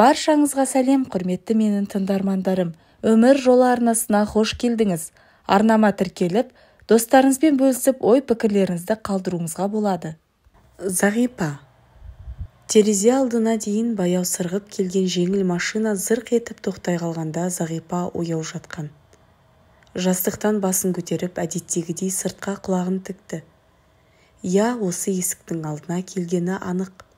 баршаңызға сәлем құрметті менің тыңдармандарым өмір жолы арнасына қош келдіңіз арнама тіркеліп достарыңызбен бөлісіп ой пікірлеріңізді қалдыруыңызға болады зағипа терезе алдына дейін баяу сырғып келген жеңіл машина зырқ етіп тоқтай қалғанда зағипа ояу жатқан жастықтан басын көтеріп әдеттегідей сыртқа құлағын тікті иә осы есіктің алдына келгені анық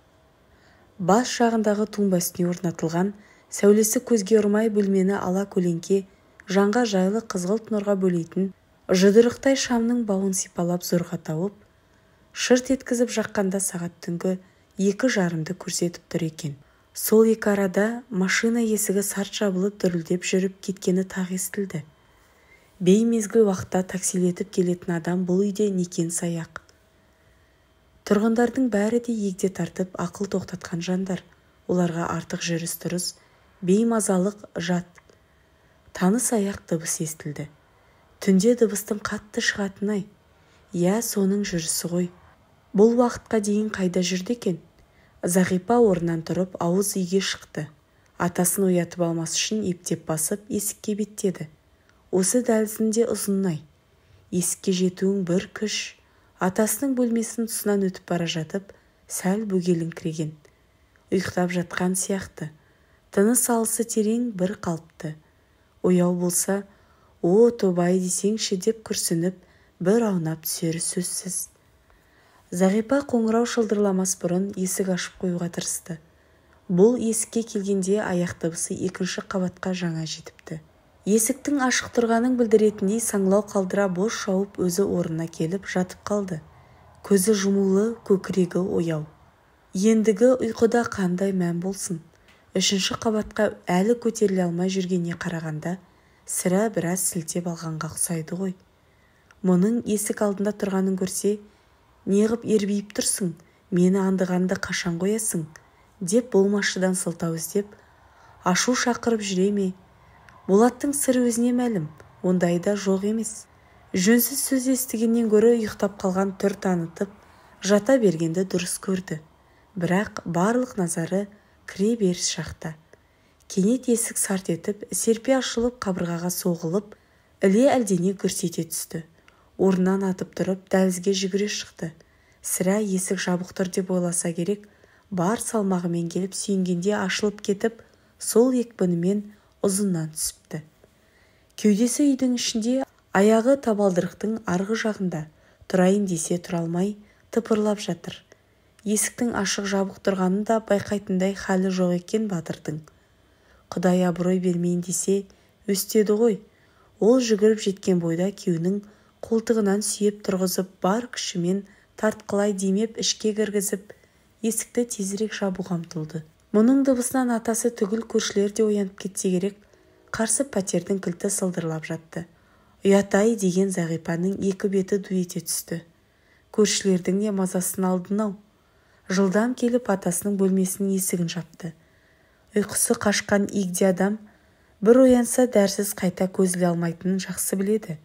бас жағындағы тумба үстіне орнатылған сәулесі көзге ұрмай бөлмені ала көлеңке жанға жайлы қызғылт нұрға бөлейтін жұдырықтай шамның бауын сипалап зорға тауып шырт еткізіп жаққанда сағат түнгі екі жарымды көрсетіп тұр екен сол екі арада машина есігі сарт жабылып дүрілдеп жүріп кеткені тағы естілді беймезгіл уақытта таксилетіп келетін адам бұл үйде некен саяқ тұрғындардың бәрі де егде тартып ақыл тоқтатқан жандар оларға артық жүріс-тұрыс беймазалық жат таныс аяқ дыбыс естілді түнде дыбыстың қатты шығатыны-ай иә соның жүрісі ғой бұл уақытқа дейін қайда жүрді екен зағипа орнынан тұрып ауыз үйге шықты атасын оятып алмас үшін ептеп басып есікке беттеді осы дәлізінде ұзынай есікке жетуің бір күш атасының бөлмесінің тұсынан өтіп бара жатып сәл бөгеліңкіреген ұйықтап жатқан сияқты тыныс алысы терең бір қалыпты ояу болса о тобай десеңші деп күрсініп бір аунап түсері сөзсіз зағипа қоңырау шылдырламас бұрын есік ашып қоюға тырысты бұл есікке келгенде аяқ дыбысы екінші қабатқа жаңа жетіпті есіктің ашық тұрғанын білдіретіндей саңлау қалдыра бос шауып өзі орнына келіп жатып қалды көзі жұмулы көкірегі ояу ендігі ұйқыда қандай мән болсын үшінші қабатқа әлі көтеріле алмай жүргеніне қарағанда сірә біраз сілтеп алғанға ұқсайды ғой мұның есік алдында тұрғанын көрсе неғып ербиіп тұрсың мені андығанды қашан қоясың деп болмашыдан сылтау іздеп ашу шақырып жүре ме болаттың сыры өзіне мәлім ондай да жоқ емес жөнсіз сөз естігеннен гөрі ұйықтап қалған түр танытып жата бергенді дұрыс көрді бірақ барлық назары кіре беріс шақта кенет есік сарт етіп серпе ашылып қабырғаға соғылып іле әлдене гүрс ете түсті орнынан атып тұрып дәлізге жүгіре шықты сірә есік жабық тұр деп ойласа керек бар салмағымен келіп сүйенгенде ашылып кетіп сол екпінімен ұзыннан түсіпті кеудесі үйдің ішінде аяғы табалдырықтың арғы жағында тұрайын десе тұра алмай тыпырлап жатыр есіктің ашық жабық тұрғанын да байқайтындай хәлі жоқ екен батырдың құдай абырой бермейін десе өстеді ғой ол жүгіріп жеткен бойда күйеуінің қолтығынан сүйеп тұрғызып бар күшімен тартқылай демеп ішке кіргізіп есікті тезірек жабуға ұмтылды мұның дыбысынан атасы түгіл көршілер де оянып кетсе керек қарсы пәтердің кілті сылдырлап жатты ұятай деген зағипаның екі беті ду ете түсті көршілердің де мазасын алдын ау жылдам келіп атасының бөлмесінің есігін жапты ұйқысы қашқан егде адам бір оянса дәрсіз қайта көзіле алмайтынын жақсы біледі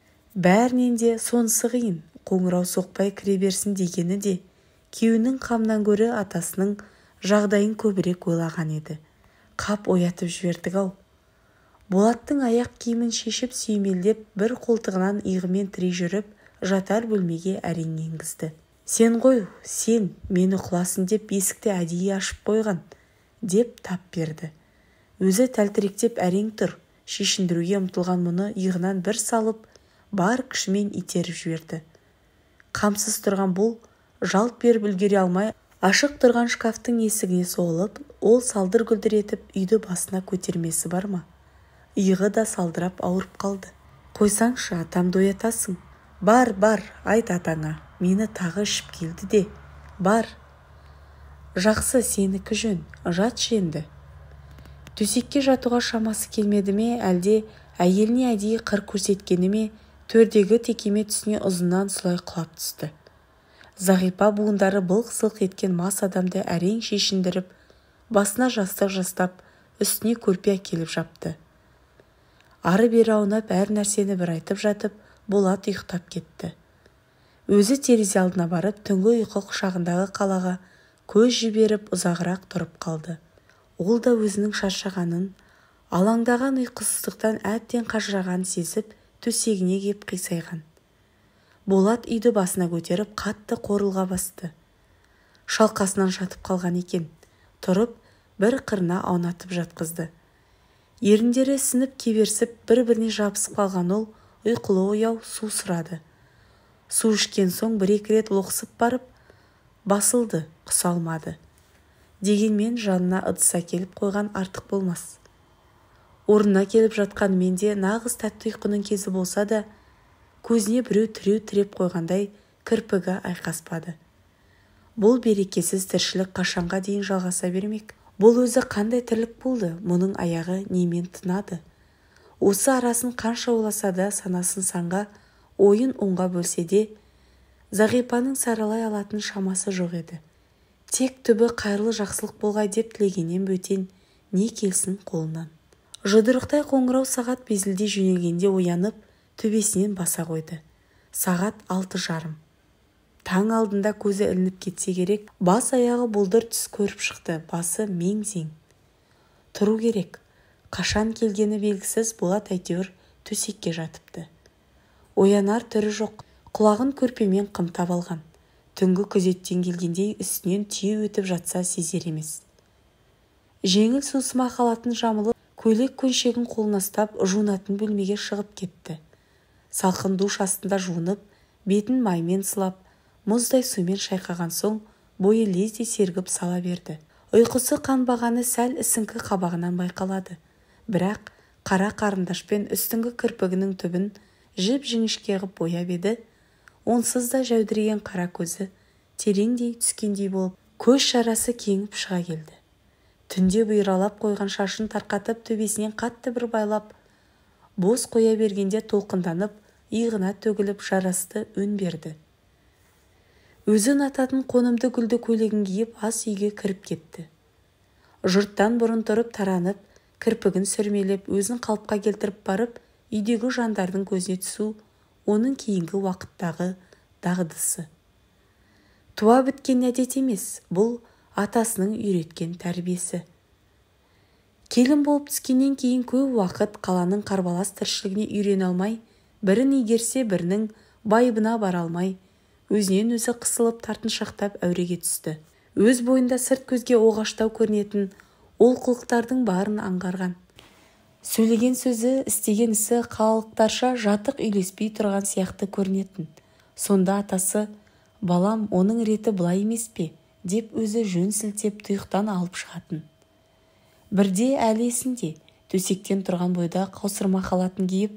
бәрінен де сонысы қиын қоңырау соқпай кіре берсін дегені де күйеуінің қамынан гөрі атасының жағдайын көбірек ойлаған еді қап оятып жібердік-ау болаттың аяқ киімін шешіп сүймелдеп, бір қолтығынан иығымен тірей жүріп жатар бөлмеге әрең енгізді сен ғой сен мені құласын деп есікті әдейі ашып қойған деп тап берді өзі тәлтіректеп әрең тұр шешіндіруге ұмтылған мұны иығынан бір салып бар күшімен итеріп жіберді қамсыз тұрған бұл жалт беріп үлгере алмай ашық тұрған шкафтың есігіне соғылып ол салдыр-гүлдір етіп үйді басына көтермесі бар ма иығы да салдырап ауырып қалды қойсаңшы атамды оятасың бар бар айт атаңа мені тағы ішіп келді де бар жақсы сенікі жөн жатшы енді төсекке жатуға шамасы келмеді ме әлде әйеліне әдейі қыр көрсеткені ме төрдегі текеме түсіне ұзыннан сұлай құлап түсті зағипа буындары былқ-сылқ еткен мас адамды әрең шешіндіріп басына жастық жастап үстіне көрпе әкеліп жапты ары-бері аунап әр нәрсені бір айтып жатып болат ұйықтап кетті өзі терезе алдына барып түнгі ұйқы құшағындағы қалаға көз жіберіп ұзағырақ тұрып қалды ол да өзінің шаршағанын алаңдаған ұйқысыздықтан әбден қажырағанын сезіп төсегіне кеп қисайған болат үйді басына көтеріп қатты қорылға басты шалқасынан жатып қалған екен тұрып бір қырына аунатып жатқызды еріндері сініп кеберсіп бір-біріне жабысып қалған ол ұйқылы ояу су сұрады су ішкен соң бір-екі рет лоқсып барып басылды құсалмады. дегенмен жанына ыдыс келіп қойған артық болмас орнына келіп жатқан менде нағыз тәтті ұйқының кезі болса да көзіне біреу тіреу тіреп қойғандай кірпігі айқаспады бұл берекесіз тіршілік қашанға дейін жалғаса бермек бұл өзі қандай тірлік болды мұның аяғы немен тынады осы арасын қанша уласа да санасын санға ойын оңға бөлсе де зағипаның саралай алатын шамасы жоқ еді тек түбі қайырлы жақсылық болғай деп тілегеннен бөтен не келсін қолынан жұдырықтай қоңырау сағат безілдей жөнелгенде оянып төбесінен баса қойды сағат алты жарым таң алдында көзі ілініп кетсе керек бас-аяғы бұлдыр түс көріп шықты басы мең-зең тұру керек қашан келгені белгісіз болат әйтеуір төсекке жатыпты оянар түрі жоқ құлағын көрпемен қымтап алған түнгі күзеттен келгендей үстінен түйе өтіп жатса сезер емес жеңіл сусыма халатын жамылып көйлек көншегін қолына ұстап жуынатын бөлмеге шығып кетті салқын душ астында жуынып бетін маймен сылап мұздай сумен шайқаған соң бойы лезде сергіп сала берді ұйқысы қанбағаны сәл ісіңкі қабағынан байқалады бірақ қара қарындашпен үстіңгі кірпігінің түбін жіп жіңішке ғып бояп еді онсыз да жәудіреген қара көзі тереңдей түскендей болып көз шарасы кеңіп шыға келді түнде бұйралап қойған шашын тарқатып төбесінен қатты бір байлап бос қоя бергенде толқынданып иығына төгіліп жарасты өн берді өзі ұнататын қонымды гүлді көйлегін киіп ас үйге кіріп кетті жұрттан бұрын тұрып таранып кірпігін сүрмелеп өзін қалыпқа келтіріп барып үйдегі жандардың көзіне түсу оның кейінгі уақыттағы дағдысы туа біткен әдет емес бұл атасының үйреткен тәрбиесі келін болып түскеннен кейін көп уақыт қаланың қарбалас тіршілігіне үйрене алмай бірін игерсе бірінің байыбына бара алмай өзінен өзі қысылып тартыншақтап әуреге түсті өз бойында сырт көзге оғаштау көрінетін олқылықтардың барын аңғарған сөйлеген сөзі істеген ісі қалалықтарша жатық үйлеспей тұрған сияқты көрінетін сонда атасы балам оның реті былай емес пе деп өзі жөн сілтеп тұйықтан алып шығатын бірде әлі есінде төсектен тұрған бойда қаусырма халатын киіп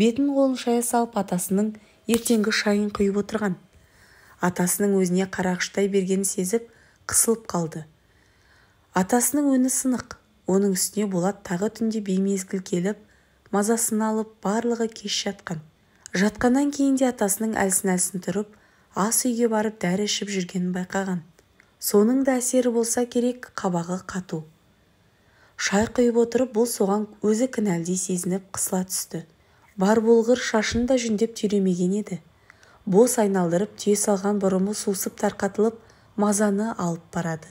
бетін қолын шая салып атасының ертеңгі шайын құйып отырған атасының өзіне қарағыштай бергенін сезіп қысылып қалды атасының өні сынық оның үстіне болат тағы түнде беймезгіл келіп мазасын алып барлығы кеш жатқан жатқаннан кейін де атасының әлсін-әлсін тұрып ас үйге барып дәрі ішіп жүргенін байқаған соның да әсері болса керек қабағы қату шай құйып отырып бұл соған өзі кінәлдей сезініп қысыла түсті бар болғыр шашын да жүндеп түйремеген еді бос айналдырып түйе салған бұрымы сусып тарқатылып мазаны алып барады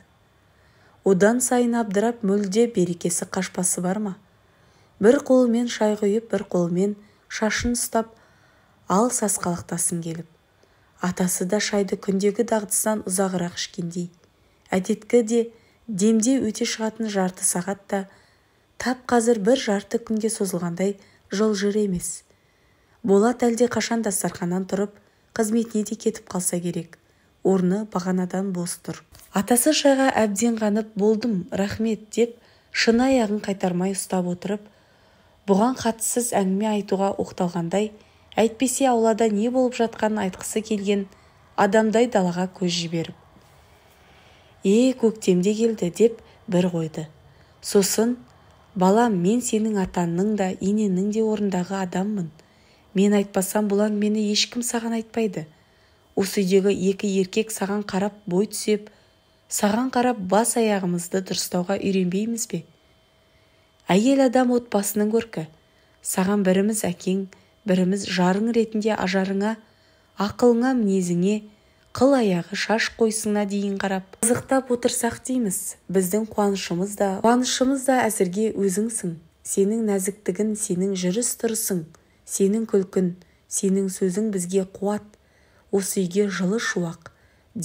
одан сайын абдырап мүлде берекесі қашпасы бар ма бір қолымен шай құйып бір қолымен шашын ұстап ал сасқалақтасын келіп атасы да шайды күндегі дағдысынан ұзағырақ ішкендей әдеткі де демде өте шығатын жарты сағат та тап қазір бір жарты күнге созылғандай жүр емес болат қашан дастарханнан тұрып қызметіне де кетіп қалса керек орны бағанадан бос тұр атасы шайға әбден қанып болдым рахмет деп шыны аяғын қайтармай ұстап отырып бұған қатыссыз әңгіме айтуға оқталғандай әйтпесе аулада не болып жатқанын айтқысы келген адамдай далаға көз жіберіп е көктемде келді деп бір қойды сосын балам мен сенің атаңның да иненің де орындағы адаммын мен айтпасам бұл мені ешкім саған айтпайды осы үйдегі екі еркек саған қарап бой түсеп, саған қарап бас аяғымызды дұрыстауға үйренбейміз бе әйел адам отбасының көркі саған біріміз әкең біріміз жарың ретінде ажарыңа ақылыңа мінезіңе қыл аяғы шаш қойсына дейін қарап қызықтап отырсақ дейміз біздің қуанышымыз да қуанышымыз да әзірге өзіңсің сенің нәзіктігін сенің жүріс тұрысың сенің күлкін сенің сөзің бізге қуат осы үйге жылы шуақ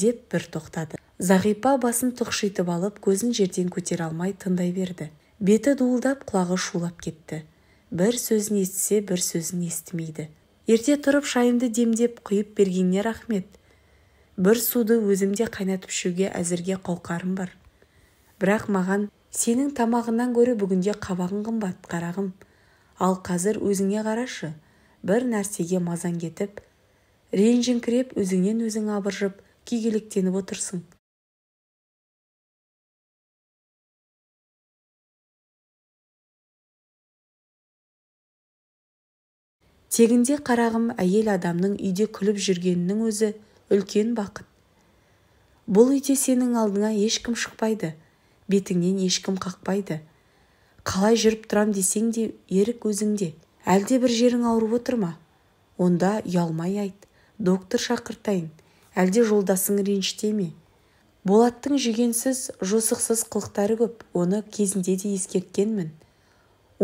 деп бір тоқтады зағипа басын тұқшитып алып көзін жерден көтер алмай тыңдай берді беті дуылдап құлағы шулап кетті бір сөзін естісе бір сөзін естімейді ерте тұрып шайымды демдеп құйып бергеніне рахмет бір суды өзімде де қайнатып ішуге әзірге қауқарым бар бірақ маған сенің тамағыңнан гөрі бүгінде қабағың қымбат қарағым ал қазір өзіңе қарашы бір нәрсеге мазаң кетіп ренжіңкіреп өзіңнен өзің абыржып күйгелектеніп отырсың тегінде қарағым әйел адамның үйде күліп жүргенінің өзі үлкен бақыт бұл үйде сенің алдыңа ешкім шықпайды бетіңнен ешкім қақпайды қалай жүріп тұрам десең де ерік өзіңде әлде бір жерің ауырып отыр ма онда ұялмай айт доктор шақыртайын әлде жолдасың ренжіте ме болаттың жүгенсіз жосықсыз қылықтары көп оны кезінде де ескерткенмін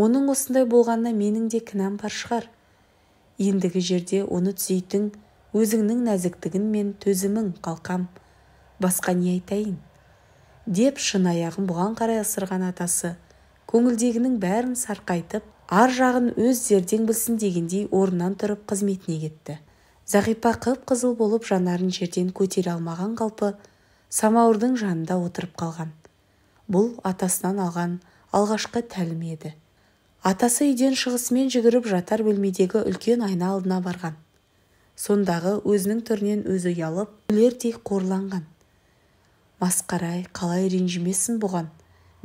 оның осындай болғанына менің де кінәм бар шығар ендігі жерде оны түзейтін өзіңнің нәзіктігін мен төзімің қалқам басқа не айтайын деп шын аяғын бұған қарай ысырған атасы көңілдегінің бәрін сарқайтып ар жағын өз зердең білсін дегендей орнынан тұрып қызметіне кетті зағипа қып-қызыл болып жанарын жерден көтере алмаған қалпы самауырдың жанында отырып қалған бұл атасынан алған алғашқы тәлім еді атасы үйден шығысымен жүгіріп жатар бөлмедегі үлкен айна алдына барған сондағы өзінің түрінен өзі ұялып өлердей қорланған масқарай қалай ренжімесін бұған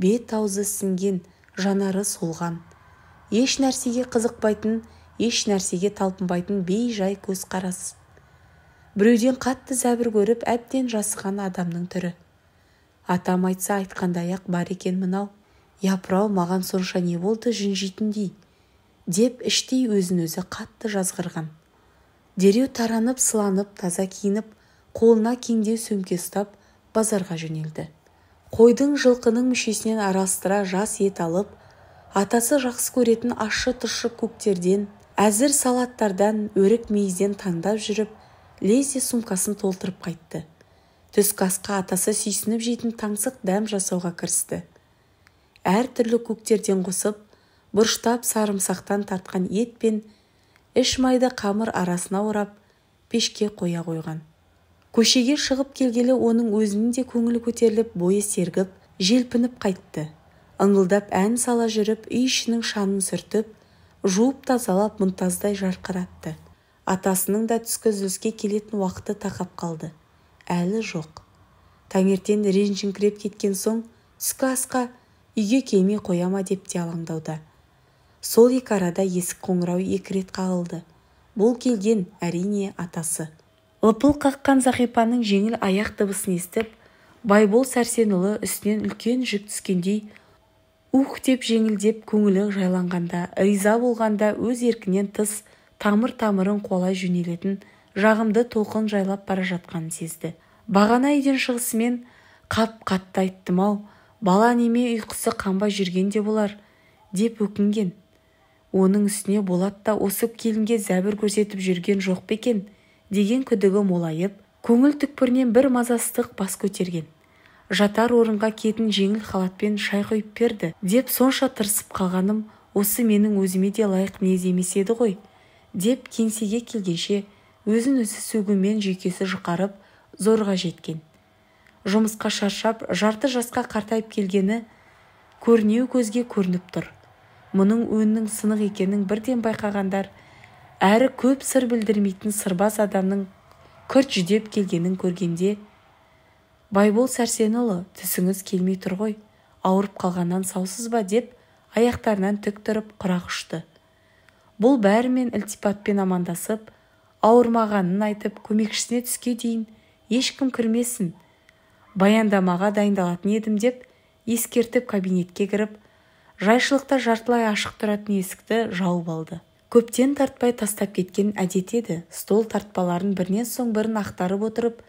бет-аузы сінген жанары солған еш нәрсеге қызықпайтын еш нәрсеге талпынбайтын бей-жай көзқарас біреуден қатты зәбір көріп әбден жасыған адамның түрі атам айтса айтқандай-ақ бар екен мынау япырау маған сонша не болды жүнжитіндей деп іштей өзін өзі қатты жазғырған дереу таранып сыланып таза киініп қолына кеңдеу сөмке ұстап базарға жөнелді қойдың жылқының мүшесінен арастыра жас ет алып атасы жақсы көретін ащы тұщы көктерден әзір салаттардан өрік мейізден таңдап жүріп лезде сумкасын толтырып қайтты түскі асқа атасы сүйсініп жейтін таңсық дәм жасауға кірісті әр көктерден қосып бұрыштап сарымсақтан тартқан ет пен үш майды қамыр арасына орап пешке қоя қойған көшеге шығып келгелі оның өзінің де көңілі көтеріліп бойы сергіп желпініп қайтты ыңылдап ән сала жүріп үй ішінің шанын сүртіп жуып тазалап мұнтаздай жарқыратты атасының да түскі үзіліске келетін уақыты тақап қалды әлі жоқ таңертең ренжіңкіреп кеткен соң түскі асқа үйге келмей қоя ма деп те алаңдауда сол екі арада есік қоңырау екі рет қағылды бұл келген әрине атасы лыпыл қаққан зағипаның жеңіл аяқ дыбысын естіп байбол сәрсенұлы үстінен үлкен жүк түскендей ух деп жеңілдеп көңілі жайланғанда риза болғанда өз еркінен тыс тамыр-тамырын қолай жөнелетін жағымды толқын жайлап бара жатқанын сезді бағана үйден шығысымен қап қатты айттым-ау бала неме ұйқысы қанбай жүрген де болар деп өкінген оның үстіне болат та осы келінге зәбір көрсетіп жүрген жоқ па екен деген күдігі молайып көңіл түкпірінен бір мазасыздық бас көтерген жатар орынға кетін жеңіл халатпен шай құйып берді деп сонша тырысып қалғаным осы менің өзіме де лайық мінез емес еді ғой деп кеңсеге келгенше өзін өзі сөгумен жүйкесі жұқарып зорға жеткен жұмысқа шаршап жарты жасқа қартайып келгені көрнеу көзге көрініп тұр мұның өңінің сынық екенін бірден байқағандар әрі көп сыр білдірмейтін сырбаз адамның күрт жүдеп келгенін көргенде байбол сәрсенұлы түсіңіз келмей тұр ғой ауырып қалғаннан саусыз ба деп аяқтарынан тік тұрып құрақ ұшты бұл бәрімен ілтипатпен амандасып ауырмағанын айтып көмекшісіне түске дейін ешкім кірмесін баяндамаға дайындалатын едім деп ескертіп кабинетке кіріп жайшылықта жартылай ашық тұратын есікті жауып алды көптен тартпай тастап кеткен әдеті еді стол тартпаларын бірінен соң бірін ақтарып отырып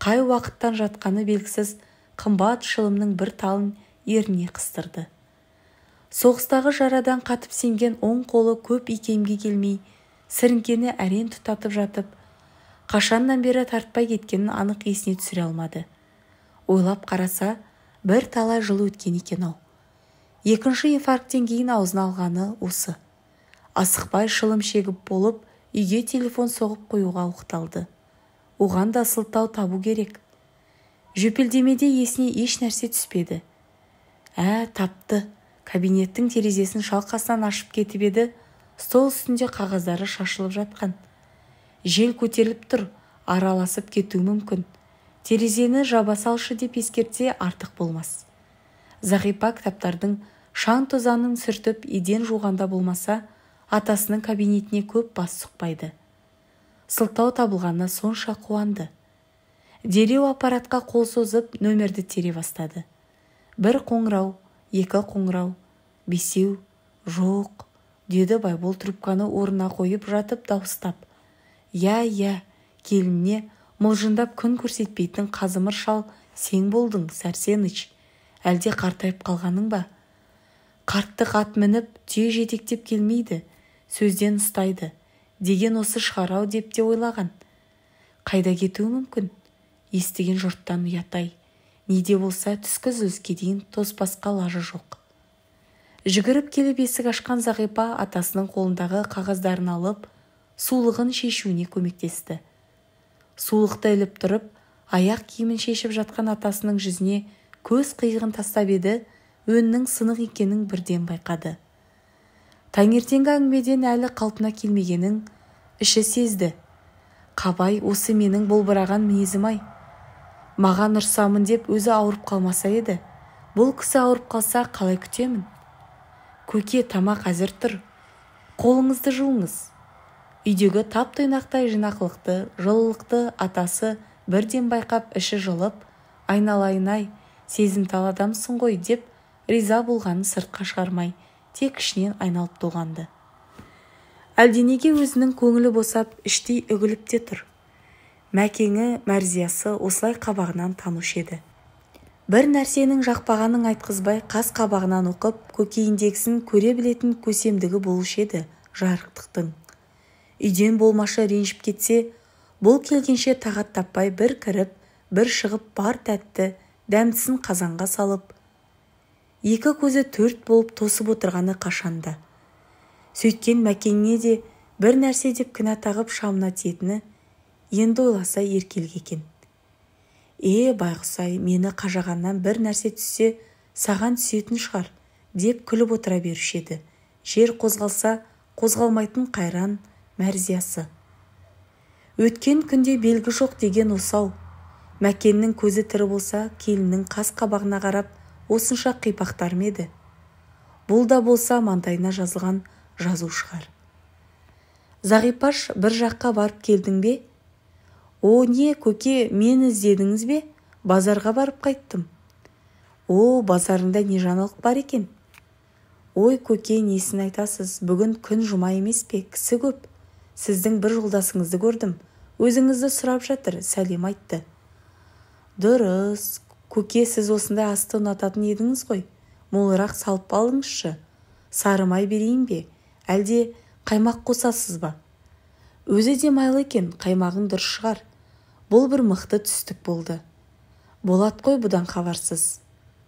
қай уақыттан жатқаны белгісіз қымбат шылымның бір талын еріне қыстырды соғыстағы жарадан қатып сенген оң қолы көп икемге келмей сіріңкені әрең тұтатып жатып қашаннан бері тартпай кеткенін анық есіне түсіре алмады ойлап қараса бір талай жыл өткен екен-ау екінші инфаркттен кейін аузына алғаны осы асықпай шылым шегіп болып үйге телефон соғып қоюға ұқталды. оған да сылтау табу керек жөпелдемеде есіне еш нәрсе түспеді ә тапты кабинеттің терезесін шалқасынан ашып кетіп еді стол үстінде қағаздары шашылып жатқан жел көтеріліп тұр араласып кетуі мүмкін терезені жаба салшы деп ескертсе артық болмас зағипа кітаптардың шаң-тозаңын сүртіп еден жуғанда болмаса атасының кабинетіне көп бас сұқпайды сылтау табылғанына сонша қуанды дереу аппаратқа қол созып нөмерді тере бастады бір қоңырау екі қоңырау бесеу жоқ деді байбол трубканы орнына қойып жатып дауыстап иә иә келініне мылжыңдап күн көрсетпейтін қазымыр шал сен болдың сәрсеныч әлде қартайып қалғаның ба қартты ат мініп түйе жетектеп келмейді сөзден ұстайды деген осы шығар ау деп те ойлаған қайда кетуі мүмкін естіген жұрттан ұятай не де болса түскі үзіліске дейін тоспасқа лажы жоқ жүгіріп келіп есік ашқан зағипа атасының қолындағы қағаздарын алып сулығын шешуіне көмектесті сулықты іліп тұрып аяқ киімін шешіп жатқан атасының жүзіне көз қиығын тастап еді өннің сынық екенін бірден байқады таңертеңгі әңгімеден әлі қалпына келмегенін іші сезді қабай осы менің болбыраған мінезім ай маған ұрсамын деп өзі ауырып қалмаса еді бұл кісі ауырып қалса қалай күтемін көке тамақ әзір тұр қолыңызды жуыңыз үйдегі тап тұйнақтай жинақылықты жылылықты атасы бірден байқап іші жылып айналайын ай сезімтал адамсың ғой деп риза болғанын сыртқа шығармай тек ішінен айналып тоғанды. әлденеге өзінің көңілі босап іштей үгіліп те тұр мәкеңі мәрзиясы осылай қабағынан танушы еді бір нәрсенің жақпағанын айтқызбай қас қабағынан оқып көкейіндегісін көре білетін көсемдігі болушы еді жарықтықтың үйден болмашы ренжіп кетсе бұл келгенше тағат таппай бір кіріп бір шығып бар тәтті дәмдісін қазанға салып екі көзі төрт болып тосып отырғаны қашанда сөйткен мәкеніне де бір нәрсе деп кінә тағып шамына тиетіні енді ойласа еркелік екен е байғұс мені қажағаннан бір нәрсе түссе саған түсетін шығар деп күліп отыра беруші еді жер қозғалса қозғалмайтын қайран мәрзиясы өткен күнде белгі жоқ деген осал мәкеннің көзі тірі болса келіннің қас қабағына қарап осынша қипақтар ма еді бұл да болса маңдайына жазылған жазу шығар зағипаш бір жаққа барып келдің бе о не көке мені іздедіңіз бе базарға барып қайттым о базарында не жаңалық бар екен ой көке несін айтасыз бүгін күн жұма емес пе кісі көп сіздің бір жолдасыңызды көрдім өзіңізді сұрап жатыр сәлем айтты дұрыс көке сіз осындай асты ұнататын едіңіз ғой молырақ салып алыңызшы сары май берейін бе әлде қаймақ қосасыз ба өзі де майлы екен қаймағың дұрыс шығар бұл бір мықты түстік болды болат қой бұдан хабарсыз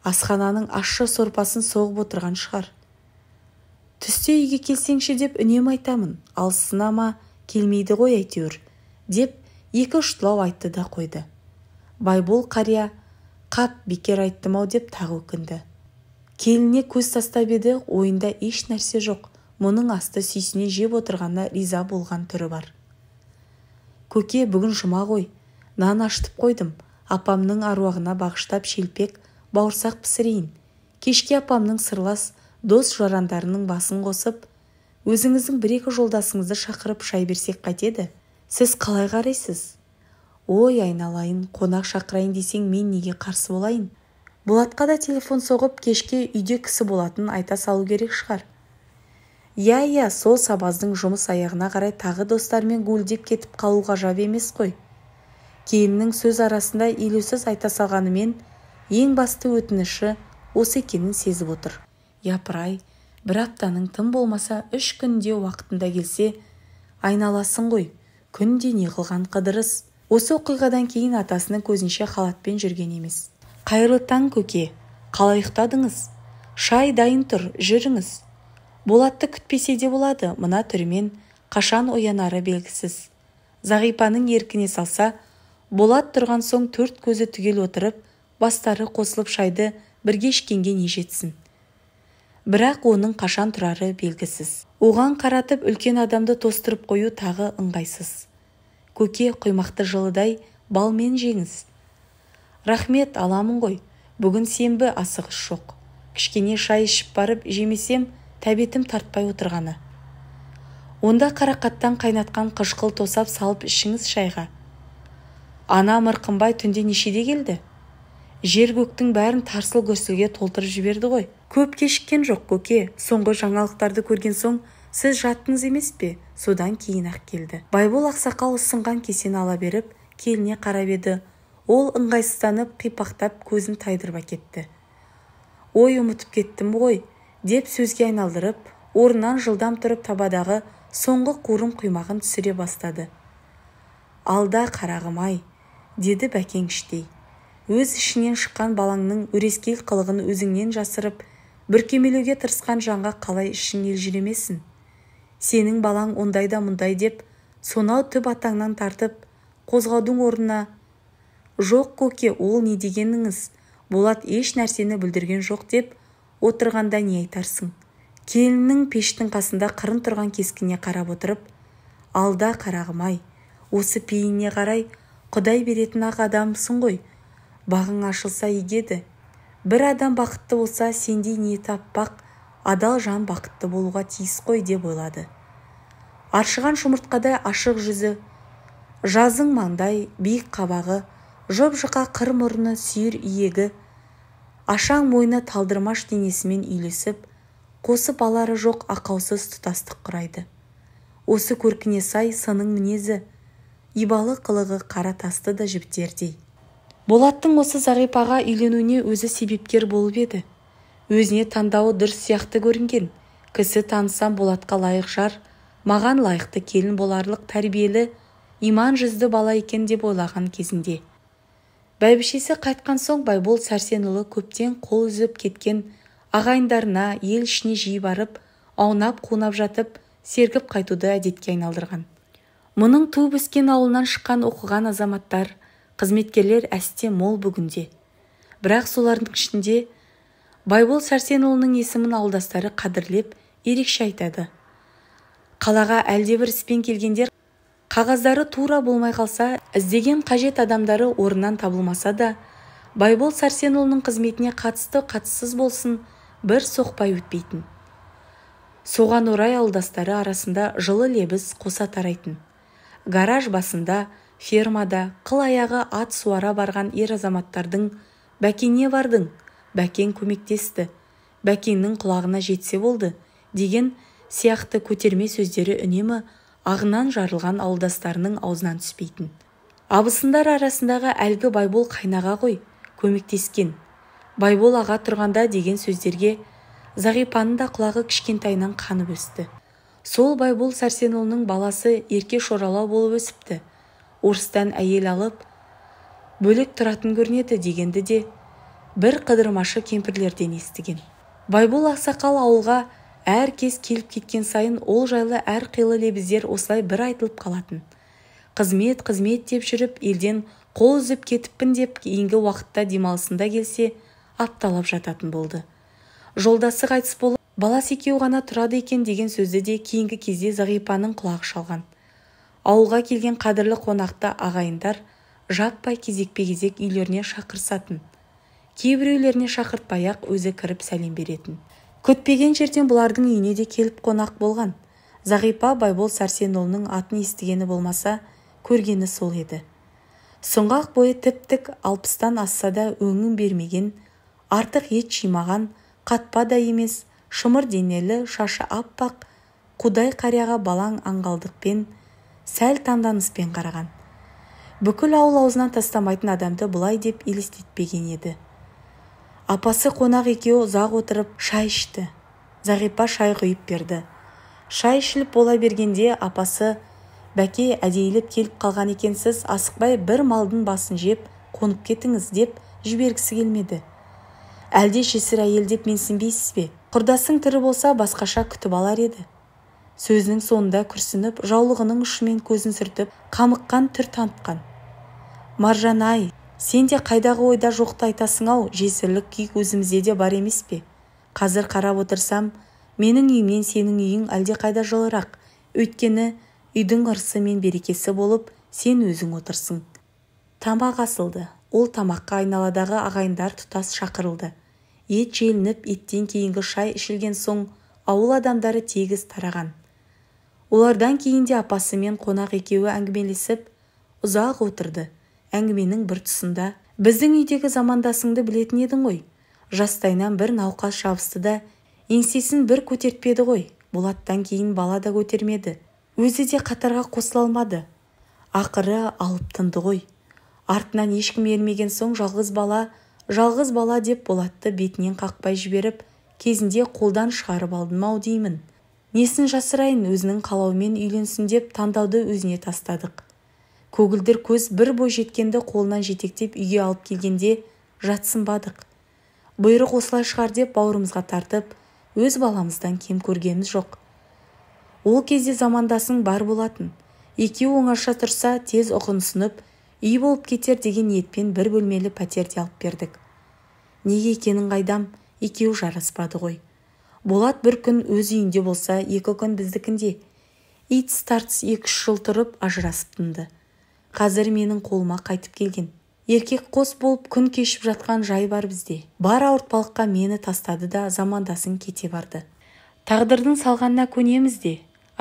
асхананың ащы сорпасын соғып отырған шығар түсте үйге келсеңші деп үнем айтамын ал ма келмейді ғой әйтеуір деп екі ұштылау айтты да қойды байбол қария қап бекер айттым-ау деп тағы өкінді келініне көз тастап еді ойында еш нәрсе жоқ мұның асты сүйсіне жеп отырғанына риза болған түрі бар көке бүгін жұма ғой нан ашытып қойдым апамның аруағына бағыштап шелпек бауырсақ пісірейін кешке апамның сырлас дос жарандарының басын қосып өзіңіздің бір-екі жолдасыңызды шақырып шай берсек қайтеді сіз қалай қарайсыз ой айналайын қонақ шақырайын десең мен неге қарсы болайын болатқа да телефон соғып кешке үйде кісі болатынын айта салу керек шығар иә иә сол сабаздың жұмыс аяғына қарай тағы достармен гуілдеп кетіп қалу ғажап емес қой келіннің сөз арасында елеусіз айта салғанымен ең басты өтініші осы екенін сезіп отыр япырай бір аптаның тым болмаса үш күнде уақытында келсе айналасың ғой күнде неғылған қыдырыс осы оқиғадан кейін атасының көзінше халатпен жүрген емес қайырлы таң көке қалай ұйықтадыңыз шай дайын тұр жүріңіз болатты күтпесе де болады мына түрімен қашан оянары белгісіз зағипаның еркіне салса болат тұрған соң төрт көзі түгел отырып бастары қосылып шайды бірге ішкенге не жетсін бірақ оның қашан тұрары белгісіз оған қаратып үлкен адамды тостырып қою тағы ыңғайсыз көке құймақты жылыдай балмен жеңіз рахмет аламын ғой бүгін сенбі асығыс жоқ кішкене шай ішіп барып жемесем тәбетім тартпай отырғаны онда қарақаттан қайнатқан қышқыл тосап салып ішіңіз шайға ана мырқымбай түнде нешеде келді жер көктің бәрін тарсыл гүрсілге толтырып жіберді ғой көп кешіккен жоқ көке соңғы жаңалықтарды көрген соң сіз жаттыңыз емес пе содан кейін ақ келді байбол ақсақал ұсынған кесені ала беріп келіне қарап еді ол ыңғайсызданып қипақтап көзін тайдырып әкетті ой ұмытып кеттім ғой деп сөзге айналдырып орнынан жылдам тұрып табадағы соңғы қуырым құймағын түсіре бастады алда қарағым-ай деді бәкең іштей өз ішінен шыққан балаңның өрескел қылығын өзіңнен жасырып бүркемелеуге тырысқан жанға қалай ішің елжіремесін сенің балаң ондай да мұндай деп сонау түп атаңнан тартып қозғаудың орнына жоқ көке ол не дегеніңіз болат еш нәрсені бүлдірген жоқ деп отырғанда не айтарсың келіннің пештің қасында қырын тұрған кескіне қарап отырып алда қарағым-ай осы пейіне қарай құдай беретін ақ адамсың ғой бағың ашылса егеді бір адам бақытты болса сендей ниеті аппақ адал жан бақытты болуға тиіс қой деп ойлады аршыған шұмыртқадай ашық жүзі жазың маңдай биік қабағы жұп жұқа қыр мұрны сүйір иегі ашаң мойны талдырмаш денесімен үйлесіп қосып алары жоқ ақаусыз тұтастық құрайды осы көркіне сай сының мінезі ибалы қылығы қара тасты да жіптердей болаттың осы зағипаға үйленуіне өзі себепкер болып еді өзіне таңдауы дұрыс сияқты көрінген кісі танысам болатқа лайық жар маған лайықты келін боларлық тәрбиелі иман жүзді бала екен деп ойлаған кезінде бәйбішесі қайтқан соң байбол сәрсенұлы көптен қол үзіп кеткен ағайындарына ел ішіне жиі барып аунап қунап жатып сергіп қайтуды әдетке айналдырған мұның туып өскен ауылынан шыққан оқыған азаматтар қызметкерлер әсте мол бүгінде бірақ солардың ішінде байбол сәрсенұлының есімін ауылдастары қадірлеп ерекше айтады қалаға әлдебір іспен келгендер қағаздары тура болмай қалса іздеген қажет адамдары орнынан табылмаса да байбол сәрсенұлының қызметіне қатысты қатыссыз болсын бір соқпай өтпейтін соған орай ауылдастары арасында жылы лебіз қоса тарайтын гараж басында фермада қыл аяғы ат суара барған ер азаматтардың бәкеңе бардың бәкең көмектесті бәкеңнің құлағына жетсе болды деген сияқты көтерме сөздері үнемі ағынан жарылған ауылдастарының аузынан түспейтін абысындар арасындағы әлгі байбол қайнаға ғой көмектескен байбол аға тұрғанда деген сөздерге зағипаның да құлағы кішкентайынан қанып өсті сол байбол сәрсенұлының баласы ерке шоралау болып өсіпті орыстан әйел алып бөлек тұратын көрінеді дегенді де бір қыдырмашы кемпірлерден естіген байбол ақсақал ауылға әр кез келіп кеткен сайын ол жайлы әр қилы лебіздер осылай бір айтылып қалатын қызмет қызмет деп жүріп елден қол үзіп кетіппін деп кейінгі уақытта демалысында келсе апталап жататын болды жолдасы қайтыс болып баласы екеу ғана тұрады екен деген сөзді де кейінгі кезде зағипаның құлағы шалған ауылға келген қадірлі қонақты ағайындар жаппай кезекпе кезек үйлеріне шақырсатын кейбіреулеріне шақыртпай ақ өзі кіріп сәлем беретін күтпеген жерден бұлардың үйіне де келіп қонақ болған зағипа байбол сәрсенұлының атын естігені болмаса көргені сол еді сұңғақ бойы тіп тік алпыстан асса да өңін бермеген артық ет жимаған қатпа да емес шымыр денелі шашы аппақ құдай қарияға балаң аңғалдықпен сәл таңданыспен қараған бүкіл ауыл аузынан тастамайтын адамды бұлай деп елестетпеген еді апасы қонақ екеуі ұзақ отырып шай ішті зағипа шай құйып берді шай ішіліп бола бергенде апасы бәке әдейілеп келіп қалған екенсіз асықпай бір малдың басын жеп қонып кетіңіз деп жібергісі келмеді әлде жесір әйел деп менсінбейсіз бе құрдасың тірі болса басқаша күтіп алар еді сөзінің соңында күрсініп жаулығының ұшымен көзін сүртіп қамыққан түр танытқан маржан сен де қайдағы ойда жоқты айтасың-ау жесірлік күй өзімізде де бар емес пе қазір қарап отырсам менің үйімнен сенің үйің қайда жылырақ өйткені үйдің ырысы мен берекесі болып сен өзің отырсың тамақ асылды ол тамаққа айналадағы ағайындар тұтас шақырылды ет желініп еттен кейінгі шай ішілген соң ауыл адамдары тегіс тараған олардан кейін де апасы мен қонақ екеуі әңгімелесіп ұзақ отырды әңгіменің бір тұсында біздің үйдегі замандасыңды білетін едің ғой жастайынан бір науқас жабысты да еңсесін бір көтертпеді ғой болаттан кейін бала да көтермеді өзі де қатарға қосыла алмады ақыры алып тынды ғой артынан ешкім ермеген соң жалғыз бала жалғыз бала деп болатты бетінен қақпай жіберіп кезінде қолдан шығарып алдым-ау деймін несін жасырайын өзінің қалауымен үйленсін деп таңдауды өзіне тастадық көгілдір көз бір бой жеткенді қолынан жетектеп үйге алып келгенде жатсынбадық бұйрық осылай шығар деп бауырымызға тартып өз баламыздан кем көргеніміз жоқ ол кезде замандасың бар болатын екеуі оңаша тұрса тез ұғынсынып үй болып кетер деген ниетпен бір бөлмелі пәтерде алып бердік неге екенін қайдам екеуі жараспады ғой болат бір күн өз үйінде болса екі күн біздікінде итс тартыс екі-үш жыл тұрып ажырасып тынды қазір менің қолыма қайтып келген еркек қос болып күн кешіп жатқан жай бар бізде бар ауыртпалыққа мені тастады да замандасын кете барды тағдырдың салғанына көнеміз де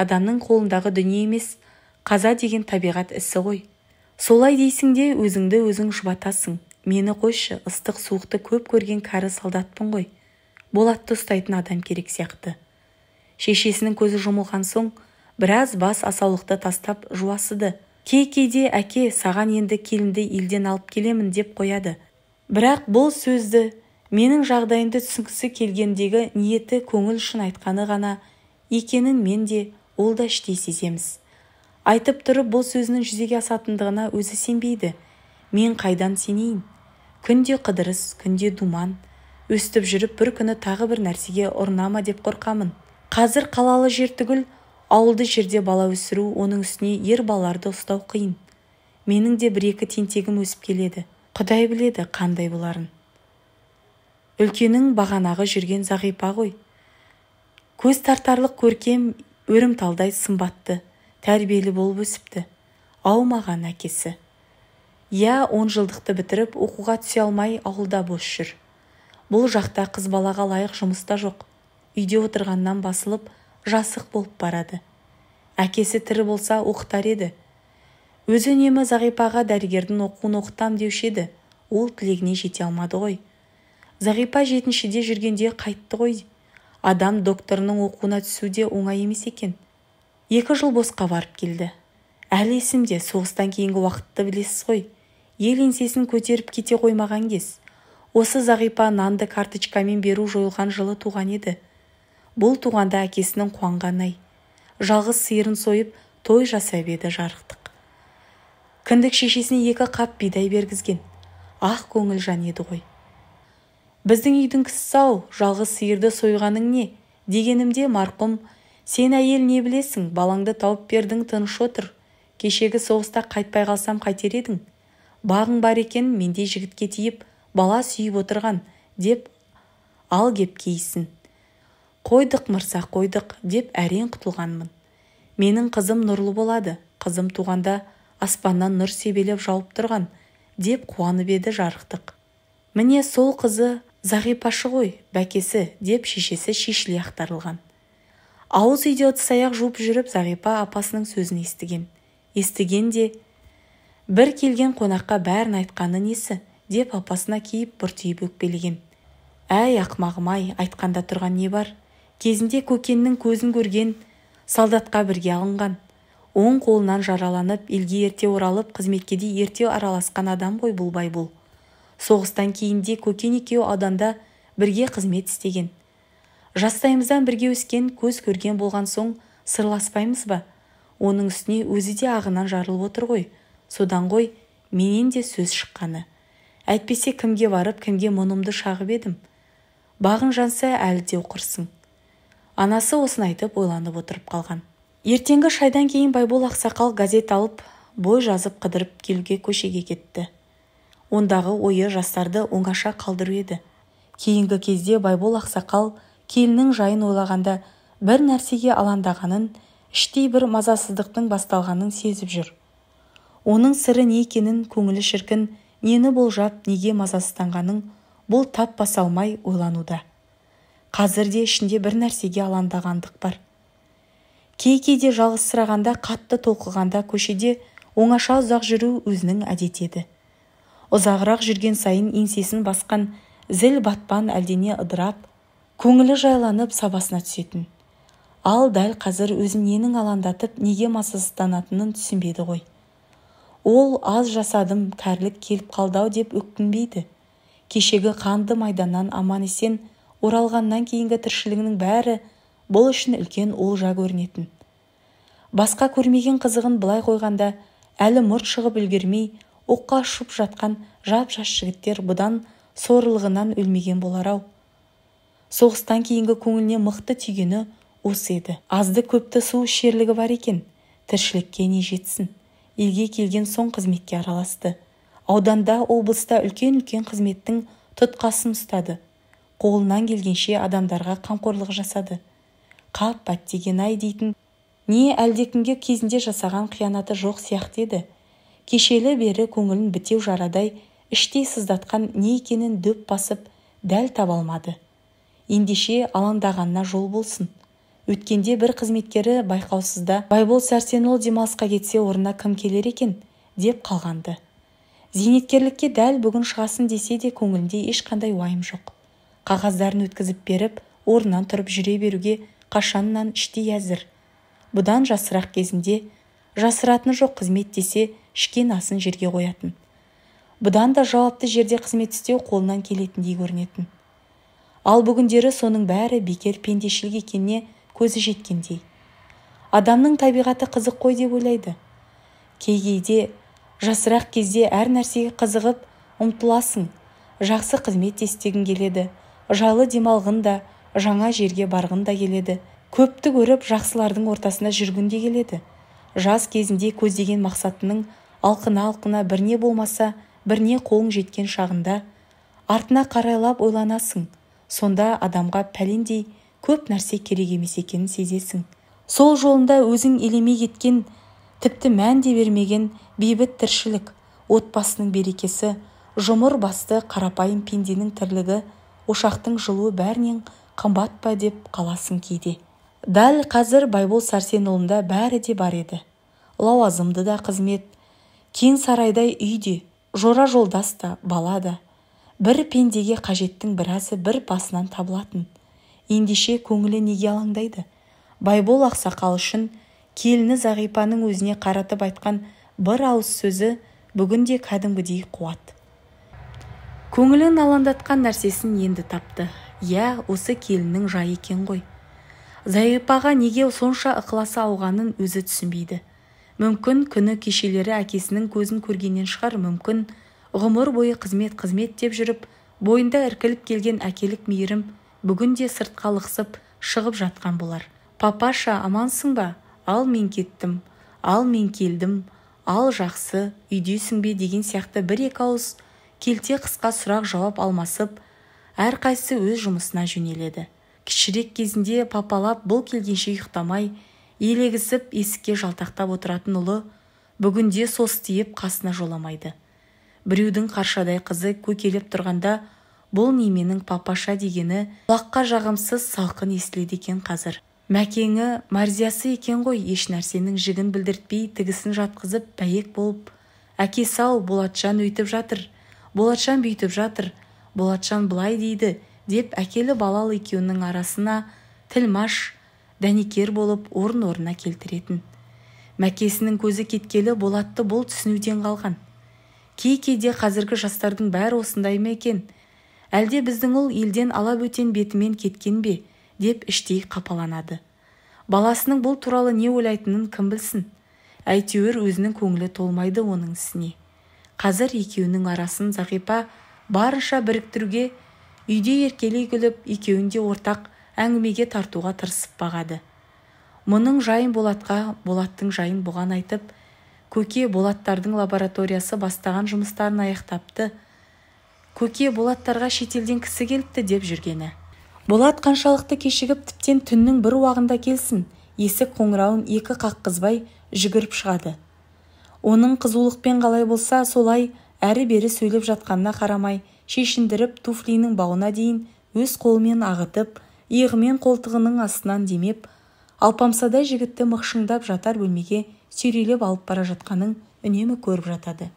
адамның қолындағы дүние емес қаза деген табиғат ісі ғой солай дейсің де өзіңді өзің жұбатасың мені қойшы ыстық суықты көп көрген кәрі солдатпын ғой болатты ұстайтын адам керек сияқты шешесінің көзі жұмылған соң біраз бас асаулықты тастап жуасыды кей-кейде әке саған енді келінді елден алып келемін деп қояды бірақ бұл сөзді менің жағдайымды түсінгісі келгендегі ниеті көңіл үшін айтқаны ғана екенін мен де ол да іштей сеземіз айтып тұрып бұл сөзінің жүзеге асатындығына өзі сенбейді мен қайдан сенейін күнде қыдырыс күнде думан өстіп жүріп бір күні тағы бір нәрсеге ұрына ма деп қорқамын қазір қалалы жер түгіл ауылды жерде бала өсіру оның үстіне ер балаларды ұстау қиын менің де бір-екі тентегім өсіп келеді құдай біледі қандай боларын үлкенің бағанағы жүрген зағипа ғой көз тартарлық көркем өрім талдай сымбатты тәрбиелі болып өсіпті ау маған әкесі иә он жылдықты бітіріп оқуға түсе алмай ауылда бос жүр бұл жақта қыз балаға лайық жұмыс та жоқ үйде отырғаннан басылып жасық болып барады әкесі тірі болса оқытар еді өзі үнемі зағипаға дәрігердің оқуын оқытам деуші еді ол тілегіне жете алмады ғой зағипа жетіншіде жүргенде қайтты ғой адам докторының оқуына түсу де оңай емес екен екі жыл босқа барып келді әлі есімде соғыстан кейінгі уақытты білесіз ғой ел еңсесін көтеріп кете қоймаған кез осы зағипа нанды карточкамен беру жойылған жылы туған еді бұл туғанда әкесінің қуанғаны ай жалғыз сиырын сойып той жасап еді жарықтық кіндік шешесіне екі қап бидай бергізген ақ көңіл жан еді ғой біздің үйдің кісісі ау жалғыз сиырды сойғаның не дегенімде марқұм сен әйел не білесің балаңды тауып бердің тыныш отыр кешегі соғыста қайтпай қалсам қайтер едің бағың бар екен мендей жігітке тиіп бала сүйіп отырған деп ал кеп кейсін қойдық мырза қойдық деп әрең құтылғанмын менің қызым нұрлы болады қызым туғанда аспаннан нұр себелеп жауып тұрған деп қуанып еді жарықтық міне сол қызы зағипашы ғой бәкесі деп шешесі шешіле ақтарылған ауыз үйде ыдыс аяқ жуып жүріп зағипа апасының сөзін естіген де бір келген қонаққа бәрін айтқаны несі деп апасына кейіп бұртиып өкпелеген әй ақмағым айтқанда тұрған не бар кезінде көкеннің көзін көрген солдатқа бірге алынған оң қолынан жараланып елге ерте оралып қызметке де ерте араласқан адам ғой бұл байбол соғыстан кейін де көкен екеуі ауданда бірге қызмет істеген жастайымыздан бірге өскен көз көрген болған соң сырласпаймыз ба оның үстіне өзі де ағынан жарылып отыр ғой содан ғой менен де сөз шыққаны әйтпесе кімге барып кімге мұнымды шағып едім бағың жанса әлі де оқырсың анасы осын айтып ойланып отырып қалған ертеңгі шайдан кейін байбол ақсақал газет алып бой жазып қыдырып келуге көшеге кетті ондағы ойы жастарды оңаша қалдыру еді кейінгі кезде байбол ақсақал келіннің жайын ойлағанда бір нәрсеге алаңдағанын іштей бір мазасыздықтың басталғанын сезіп жүр оның сыры не екенін көңілі шіркін нені болжап неге мазасызданғанын бұл тап баса алмай ойлануда қазір де ішінде бір нәрсеге алаңдағандық бар кей-кейде жалғызсырағанда қатты толқығанда көшеде оңаша ұзақ жүру өзінің әдеті еді ұзағырақ жүрген сайын еңсесін басқан зіл батпан әлдене ыдырап көңілі жайланып сабасына түсетін ал дәл қазір өзін ненің алаңдатып неге мазасызданатынын түсінбеді ғой ол аз жасадым кәрілік келіп қалды деп өкінбейді кешегі қанды майданнан аман-есен оралғаннан кейінгі тіршілігінің бәрі бұл үшін үлкен олжа көрінетін басқа көрмеген қызығын былай қойғанда әлі мұрт шығып үлгермей оққа ұшып жатқан жап-жас жігіттер бұдан сорылығынан өлмеген болар-ау соғыстан кейінгі көңіліне мықты түйгені осы еді азды көпті су ішерлігі бар екен тіршілікке не жетсін елге келген соң қызметке араласты ауданда облыста үлкен-үлкен қызметтің тұтқасын ұстады қолынан келгенше адамдарға қамқорлық жасады қап әттеген-ай дейтін не әлдекімге кезінде жасаған қиянаты жоқ сияқты еді кешелі бері көңілін бітеу жарадай іштей сыздатқан не екенін дөп басып дәл таба алмады ендеше алаңдағанына жол болсын өткенде бір қызметкері байқаусызда байбол сәрсенұлы демалысқа кетсе орнына кім келер екен деп қалғанды ды зейнеткерлікке дәл бүгін шығасын десе де көңілінде ешқандай уайым жоқ қағаздарын өткізіп беріп орнынан тұрып жүре беруге қашаннан іштей әзір бұдан жасырақ кезінде жасыратыны жоқ қызмет десе ішкен асын жерге қоятын бұдан да жауапты жерде қызмет істеу қолынан келетіндей көрінетін ал бүгіндері соның бәрі бекер пендешілік екеніне көзі жеткендей адамның табиғаты қызық қой деп ойлайды кей кейде жасырақ кезде әр нәрсеге қызығып ұмтыласың жақсы қызмет істегің келеді жайлы демалғын да жаңа жерге барғың да келеді көпті көріп жақсылардың ортасында жүргің де келеді жас кезінде көздеген мақсатының алқына-алқына бірне болмаса бірне қолың жеткен шағында артына қарайлап ойланасың сонда адамға пәлендей көп нәрсе керек емес екенін сезесің сол жолында өзің елемей кеткен тіпті мән де бермеген бейбіт тіршілік отбасының берекесі жұмыр басты қарапайым пенденің тірлігі ошақтың жылуы бәрінен қымбат па деп қаласың кейде дәл қазір байбол сәрсенұлында бәрі де бар еді лауазымды да қызмет кең сарайдай үй де жора жолдас та бала да бір пендеге қажеттің біразы бір басынан табылатын ендеше көңілі неге алаңдайды байбол ақсақал үшін келіні зағипаның өзіне қаратып айтқан бір ауыз сөзі бүгінде кәдімгідей қуат көңілін алаңдатқан нәрсесін енді тапты иә осы келіннің жай екен ғой зайыпаға неге сонша ықыласы ауғанын өзі түсінбейді мүмкін күні кешелері әкесінің көзін көргеннен шығар мүмкін ғұмыр бойы қызмет қызмет деп жүріп бойында іркіліп келген әкелік мейірім бүгінде сыртқа лықсып шығып жатқан болар папаша амансың ба ал мен кеттім ал мен келдім ал жақсы үйдесің бе деген сияқты бір-екі ауыз келте қысқа сұрақ жауап алмасып әрқайсысы өз жұмысына жөнеледі кішірек кезінде папалап бұл келгенше ұйықтамай елегісіп есікке жалтақтап отыратын ұлы бүгінде состиып қасына жоламайды біреудің қаршадай қызы көкелеп тұрғанда бұл неменің папаша дегені құлаққа жағымсыз салқын естіледі екен қазір мәкеңі марзиясы екен ғой еш нәрсенің жігін білдіртпей тігісін жатқызып бәйек болып әкесі ау болатжан өйтіп жатыр болатжан бүйтіп жатыр болатжан былай дейді деп әкелі балалы екеуінің арасына тілмаш дәнекер болып орын орнына келтіретін мәкесінің көзі кеткелі болатты бұл түсінуден қалған кей кейде қазіргі жастардың бәрі осындай ма екен әлде біздің ол елден ала бөтен бетімен кеткен бе деп іштей қапаланады баласының бұл туралы не ойлайтынын кім білсін әйтеуір өзінің көңілі толмайды оның ісіне қазір екеуінің арасын зағипа барынша біріктіруге үйде еркелей күліп екеуін де ортақ әңгімеге тартуға тырысып бағады мұның жайын болатқа болаттың жайын бұған айтып көке болаттардың лабораториясы бастаған жұмыстарын аяқтапты көке болаттарға шетелден кісі келіпті деп жүргені болат қаншалықты кешігіп тіптен түннің бір уағында келсін есік қоңырауын екі қаққызбай жүгіріп шығады оның қызулықпен қалай болса солай әрі-бері сөйлеп жатқанына қарамай шешіндіріп туфлиінің бауына дейін өз қолымен ағытып иығымен қолтығының астынан демеп алпамсадай жігітті мықшыңдап жатар бөлмеге сүйрелеп алып бара жатқанын үнемі көріп жатады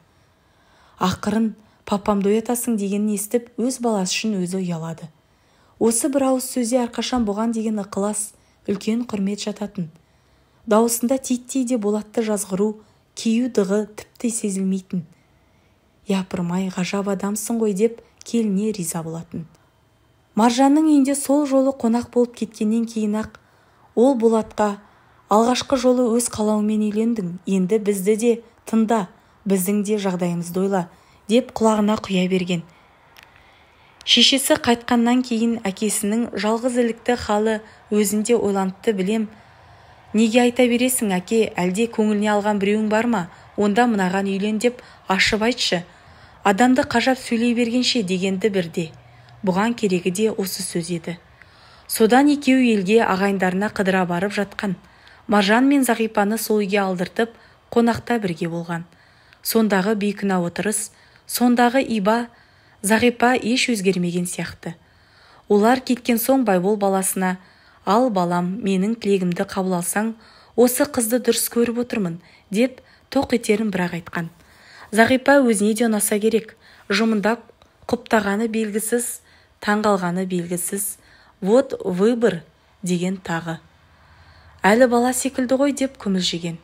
ақырын папамды оятасың дегенін естіп өз баласы үшін өзі ұялады осы бір ауыз сөзде әрқашан бұған деген ықылас үлкен құрмет жататын Дауысында титтей де болатты жазғыру кию дығы тіпті сезілмейтін япырмай ғажап адамсың ғой деп келіне риза болатын маржанның үйінде сол жолы қонақ болып кеткеннен кейін-ақ ол болатқа алғашқы жолы өз қалауымен үйлендің енді бізді де тыңда біздің де жағдайымызды ойла деп құлағына құя берген шешесі қайтқаннан кейін әкесінің жалғыз ілікті халі өзінде білем неге айта бересің әке әлде көңіліне алған біреуің бар ма онда мынаған үйлен деп ашып айтшы адамды қажап сөйлей бергенше дегенді бірде бұған керегі де осы сөз еді содан екеуі елге ағайындарына қыдыра барып жатқан маржан мен зағипаны сол үйге алдыртып қонақта бірге болған сондағы бейкүнә отырыс сондағы иба зағипа еш өзгермеген сияқты олар кеткен соң байбол баласына ал балам менің тілегімді қабыл алсаң осы қызды дұрыс көріп отырмын деп тоқ етерін бірақ айтқан зағипа өзіне де ұнаса керек жұмында құптағаны белгісіз таңғалғаны белгісіз вот выбор деген тағы әлі бала секілді ғой деп күмілжіген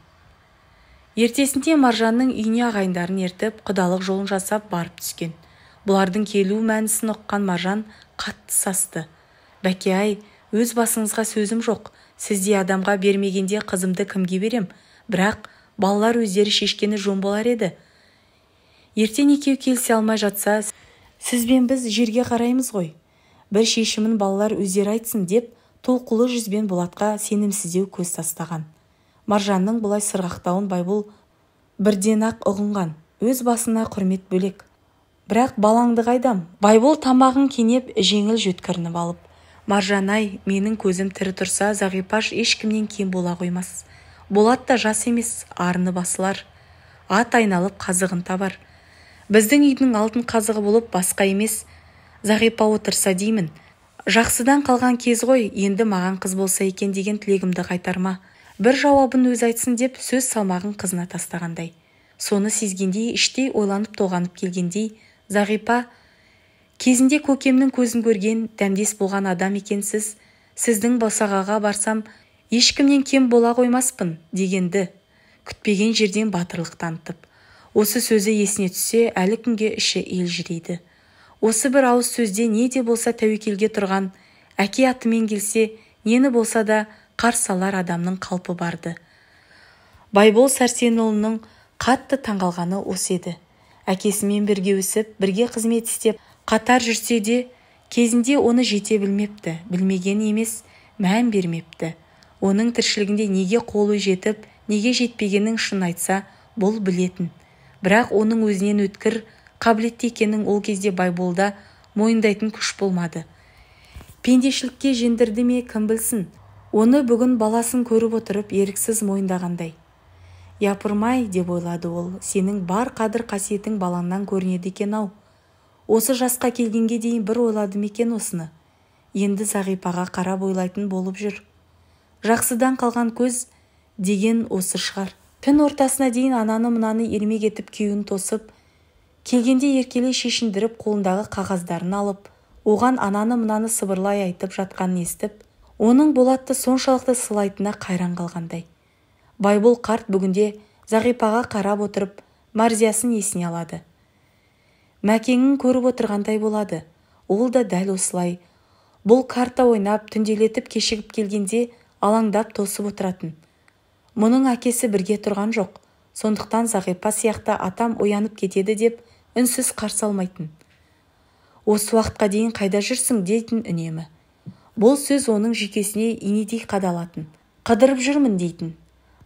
ертесінде маржанның үйіне ағайындарын ертіп құдалық жолын жасап барып түскен бұлардың келу мәнісін ұққан маржан қатты састы бәке ай өз басыңызға сөзім жоқ сіздей адамға бермегенде қызымды кімге берем бірақ балалар өздері шешкені жөн болар еді ертең екеуі келісе алмай жатса сіз бен біз жерге қараймыз ғой бір шешімін балалар өздері айтсын деп толқулы жүзбен болатқа сенімсіздеу көз тастаған маржанның бұлай сырғақтауын байбол бірден-ақ ұғынған өз басына құрмет бөлек бірақ балаңды қайдам байбол тамағын кенеп жеңіл жөткірініп алып Маржанай, менің көзім тірі тұрса зағипаш ешкімнен кем бола қоймас болат та жас емес арыны басылар ат айналып қазығын табар біздің үйдің алтын қазығы болып басқа емес зағипа отырса деймін жақсыдан қалған кез ғой енді маған қыз болса екен деген тілегімді қайтарма бір жауабын өз айтсын деп сөз салмағын қызына тастағандай соны сезгендей іштей ойланып толғанып келгендей зағипа кезінде көкемнің көзін көрген дәмдес болған адам екенсіз сіздің босағаға барсам ешкімнен кем бола қоймаспын дегенді. күтпеген жерден батырлық танытып осы сөзі есіне түссе әлі күнге іші елжірейді осы бір ауыз сөзде не де болса тәуекелге тұрған әке атымен келсе нені болса да қарсы алар адамның қалпы барды. байбол сәрсенұлының қатты таңғалғаны осы еді әкесімен бірге өсіп бірге қызмет істеп қатар жүрсе де кезінде оны жете білмепті білмеген емес мән бермепті оның тіршілігінде неге қолы жетіп неге жетпегенін шын айтса бұл білетін бірақ оның өзінен өткір қабілетті екенін ол кезде байболда мойындайтын күш болмады пендешілікке жендірді ме кім білсін оны бүгін баласын көріп отырып еріксіз мойындағандай япырмай деп ойлады ол сенің бар қадір қасиетің балаңнан көрінеді екен-ау осы жасқа келгенге дейін бір ойлады ма екен осыны енді зағипаға қарап ойлайтын болып жүр жақсыдан қалған көз деген осы шығар түн ортасына дейін ананы мынаны ермек етіп күйеуін тосып келгенде еркелей шешіндіріп қолындағы қағаздарын алып оған ананы мынаны сыбырлай айтып жатқанын естіп оның болатты соншалықты сылайтына қайран қалғандай байбол қарт бүгінде зағипаға қарап отырып Марзиясын есіне алады мәкеңін көріп отырғандай болады ол да дәл осылай бұл карта ойнап түнделетіп кешігіп келгенде алаңдап тосып отыратын мұның әкесі бірге тұрған жоқ сондықтан зағипа сияқты атам оянып кетеді деп үнсіз қарсы алмайтын осы уақытқа дейін қайда жүрсің дейтін үнемі бұл сөз оның жүйкесіне инедей қадалатын қыдырып жүрмін дейтін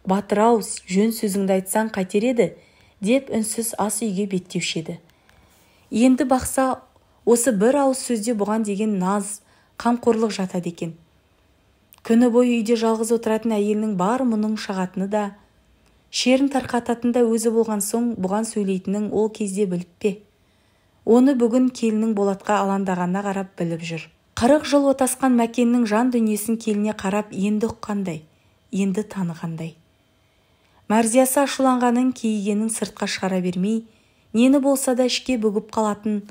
батыр ау жөн сөзіңді айтсаң қайтер еді деп үнсіз ас үйге беттеуші енді бақса осы бір ауыз сөзде бұған деген наз қамқорлық жатады екен күні бойы үйде жалғыз отыратын әйелінің бар мұның шағатыны да шерін тарқататын да өзі болған соң бұған сөйлейтінін ол кезде біліп пе оны бүгін келінің болатқа алаңдағанына қарап біліп жүр қырық жыл отасқан мәкеннің жан дүниесін келіне қарап енді ұққандай енді танығандай мәрзиясы ашуланғанын кейігенін сыртқа шығара бермей нені болса да ішке бүгіп қалатын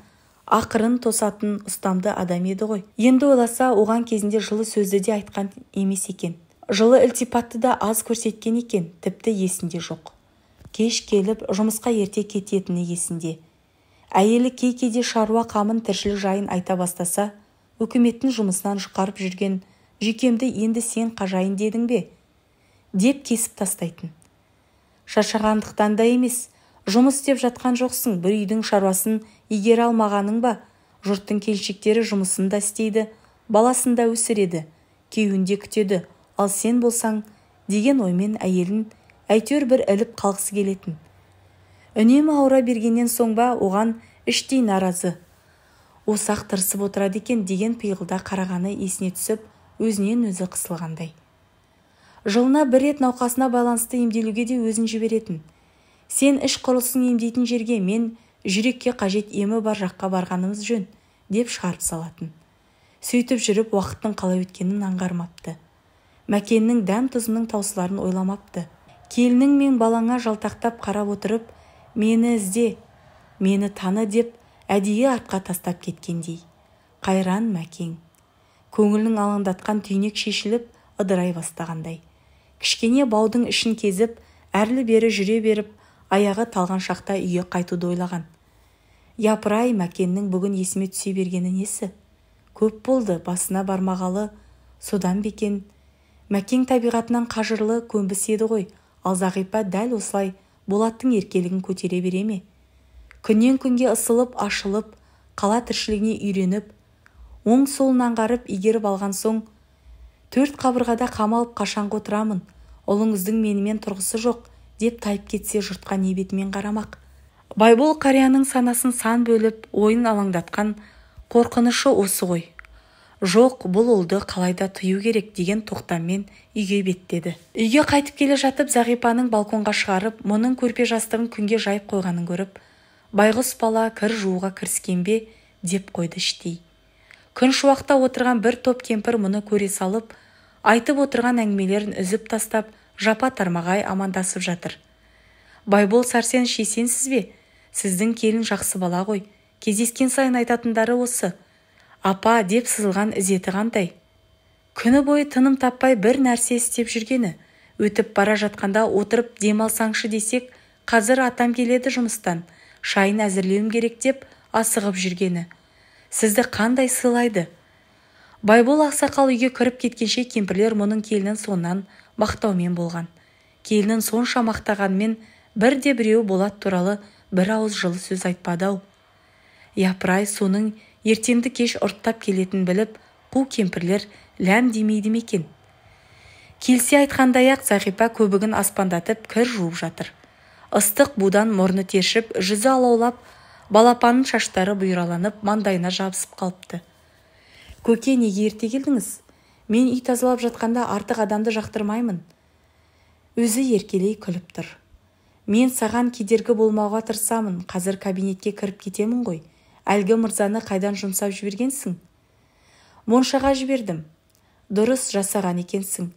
ақырын тосатын ұстамды адам еді ғой енді ойласа оған кезінде жылы сөзді де айтқан емес екен жылы ілтипатты да аз көрсеткен екен тіпті есінде жоқ кеш келіп жұмысқа ерте кететіні есінде әйелі кей кейде шаруа қамын тіршілік жайын айта бастаса үкіметтің жұмысынан жұқарып жүрген жүйкемді енді сен қажайын дедің бе деп кесіп тастайтын шаршағандықтан да емес жұмыс істеп жатқан жоқсың бір үйдің шаруасын игере алмағаның ба жұрттың келіншектері жұмысын да істейді баласын да өсіреді күйеуін де күтеді ал сен болсаң деген оймен әйелін әйтеуір бір іліп қалғысы келетін үнемі ауыра бергеннен соң ба оған іштей наразы осы ақ тырысып отырады екен деген пиғылда қарағаны есіне түсіп өзінен өзі қысылғандай жылына бір рет науқасына байланысты емделуге де өзін жіберетін сен іш құрылысын емдейтін жерге мен жүрекке қажет емі бар жаққа барғанымыз жөн деп шығарып салатын сөйтіп жүріп уақыттың қалай өткенін аңғармапты мәкеннің дәм тұзының таусыларын ойламапты келінің мен балаңа жалтақтап қарап отырып мені ізде мені таны деп әдейі артқа тастап кеткендей қайран мәкең көңілін алаңдатқан түйнек шешіліп ыдырай бастағандай кішкене баудың ішін кезіп әрлі бері жүре беріп аяғы талған шақта үйге қайтуды ойлаған япырай мәкеннің бүгін есіме түсе бергені несі көп болды басына бармағалы содан бекен мәкең табиғатынан қажырлы көмбіс еді ғой ал зағипа дәл осылай болаттың еркелігін көтере бере ме күннен күнге ысылып ашылып қала тіршілігіне үйреніп оң солын аңғарып игеріп алған соң төрт қабырғада қамалып қашанғы отырамын ұлыңыздың менімен тұрғысы жоқ деп тайып кетсе жұртқа не бетімен қарамақ байбол қарияның санасын сан бөліп ойын алаңдатқан қорқынышы осы ғой жоқ бұл ұлды қалайда тыю керек деген тоқтаммен үйге беттеді үйге қайтып келе жатып зағипаның балконға шығарып мұның көрпе жастығын күнге жайып қойғанын көріп байғұс бала кір жууға кіріскен бе деп қойды іштей күн шуақта отырған бір топ кемпір мұны көре салып айтып отырған әңгімелерін үзіп тастап жапа тармағай амандасып жатыр байбол сәрсен шесенсіз бе сіздің келін жақсы бала ғой кездескен сайын айтатындары осы апа деп сызылған ізеті қандай күні бойы тыным таппай бір нәрсе істеп жүргені өтіп бара жатқанда отырып демалсаңшы десек қазір атам келеді жұмыстан шайын әзірлеуім керек деп асығып жүргені сізді қандай сыйлайды байбол ақсақал үйге кіріп кеткенше кемпірлер мұның келінін соңынан мақтаумен болған келінін сонша мақтағанмен бірде біреуі болат туралы бір ауыз жылы сөз айтпады ау япырай соның ертеңді кеш ұрттап келетін біліп қу кемпірлер ләм демейді ме екен келсе айтқандай ақ зағипа көбігін аспандатып кір жуып жатыр ыстық будан мұрны тершіп жүзі алаулап балапанның шаштары бұйраланып маңдайына жабысып қалыпты көке неге ерте келдіңіз мен үй тазалап жатқанда артық адамды жақтырмаймын өзі еркелей күліп тұр мен саған кедергі болмауға тырысамын қазір кабинетке кіріп кетемін ғой әлгі мырзаны қайдан жұмсап жібергенсің моншаға жібердім дұрыс жасаған екенсің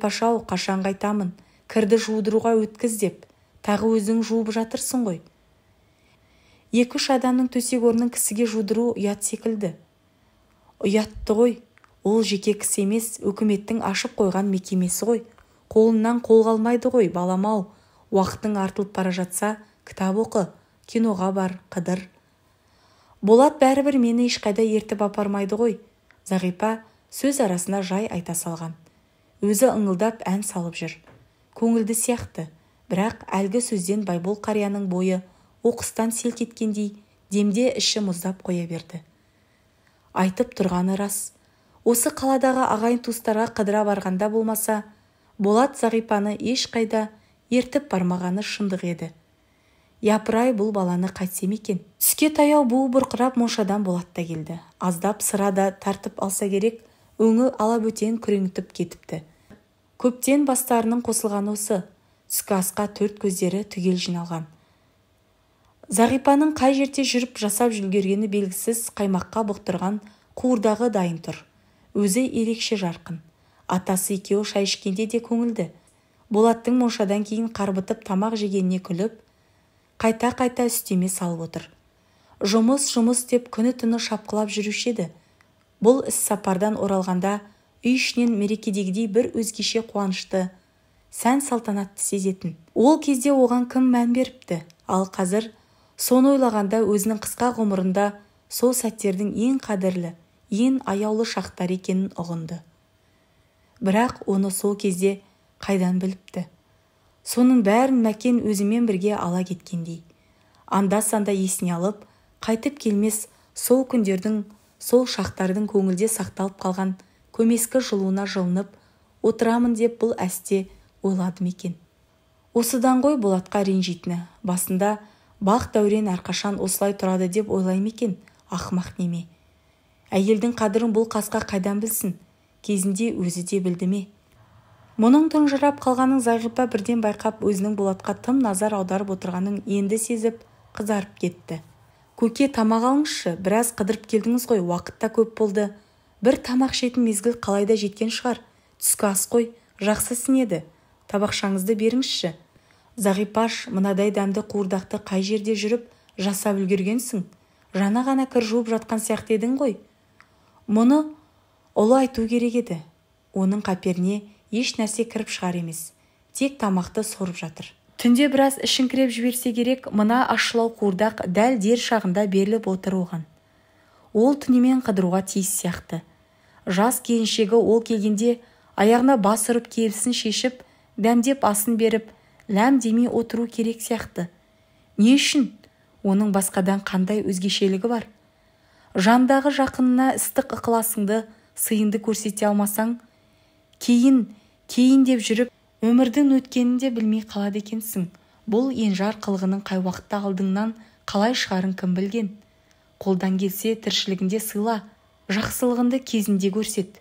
пашау қашан қайтамын кірді жудыруға өткіз деп тағы өзің жуып жатырсың ғой екі үш адамның төсек орнын кісіге жудыру ұят секілді ұятты ғой ол жеке кісі емес өкіметтің ашып қойған мекемесі ғой қолынан қол қалмайды ғой балам-ау уақытың артылып бара жатса кітап оқы киноға бар қыдыр болат бәрібір мені ешқайда ертіп апармайды ғой зағипа сөз арасына жай айта салған өзі ыңылдап ән салып жүр көңілді сияқты бірақ әлгі сөзден байбол қарияның бойы оқыстан селк еткендей демде іші мұздап қоя берді айтып тұрғаны рас осы қаладағы ағайын-туыстарға қыдыра барғанда болмаса болат зағипаны ешқайда ертіп бармағаны шындық еді япырай бұл баланы қайтсем екен түске таяу буы бұрқырап моншадан болат та келді аздап сыра да тартып алса керек өңі алабөтен күреңітіп кетіпті көптен бастарының қосылғаны осы түскі асқа төрт көздері түгел жиналған зағипаның қай жерде жүріп жасап үлгергені белгісіз қаймаққа бұқтырған қуырдағы дайын тұр өзі ерекше жарқын атасы екеуі шай ішкенде де көңілді болаттың моншадан кейін қарбытып тамақ жегеніне күліп қайта-қайта үстеме салып отыр жұмыс жұмыс деп күні-түні шапқылап жүруші еді бұл сапардан оралғанда үй ішінен мерекедегідей бір өзгеше қуанышты сән-салтанатты сезетін ол кезде оған кім мән беріпті ал қазір соны ойлағанда өзінің қысқа ғұмырында сол сәттердің ең қадірлі ең аяулы шақтар екенін ұғынды бірақ оны сол кезде қайдан біліпті соның бәрін мәкен өзімен бірге ала кеткендей анда санда есіне алып қайтып келмес сол күндердің сол шақтардың көңілде сақталып қалған көмескі жылуына жылынып отырамын деп бұл әсте ойлады екен осыдан ғой болатқа ренжитіні басында бақ дәурен әрқашан осылай тұрады деп ойлай екен ақымақ неме әйелдің қадірін бұл қасқа қайдан білсін кезінде өзі де білді ме мұның тұнжырап қалғанын зағипа бірден байқап өзінің болатқа тым назар аударып отырғанын енді сезіп қызарып кетті көке тамақ алыңызшы біраз қыдырып келдіңіз ғой уақыт та көп болды бір тамақ ішетін мезгіл қалайда жеткен шығар түскі ас қой жақсы ісінеді табақшаңызды беріңізші зағипаш мынадай дәмді қуырдақты қай жерде жүріп жасап үлгергенсің жаңа ғана кір жуып жатқан сияқты едің ғой мұны ұлы айту керек еді оның қаперіне еш нәрсе кіріп шығар емес тек тамақты сорып жатыр түнде біраз ішіңкіреп жіберсе керек мына ашылау қуырдақ дәл дер шағында беріліп отыр оған ол түнімен қыдыруға тиіс сияқты жас келіншегі ол келгенде аяғына бас ұрып келісін шешіп дәмдеп асын беріп ләм демей отыру керек сияқты не үшін оның басқадан қандай өзгешелігі бар жандағы жақынына ыстық ықыласыңды сыйынды көрсете алмасаң кейін кейін деп жүріп өмірдің өткенін де білмей қалады екенсің бұл енжар қылығының қай уақытта алдыңнан қалай шығарын кім білген қолдан келсе тіршілігінде сыйла жақсылығыңды кезінде көрсет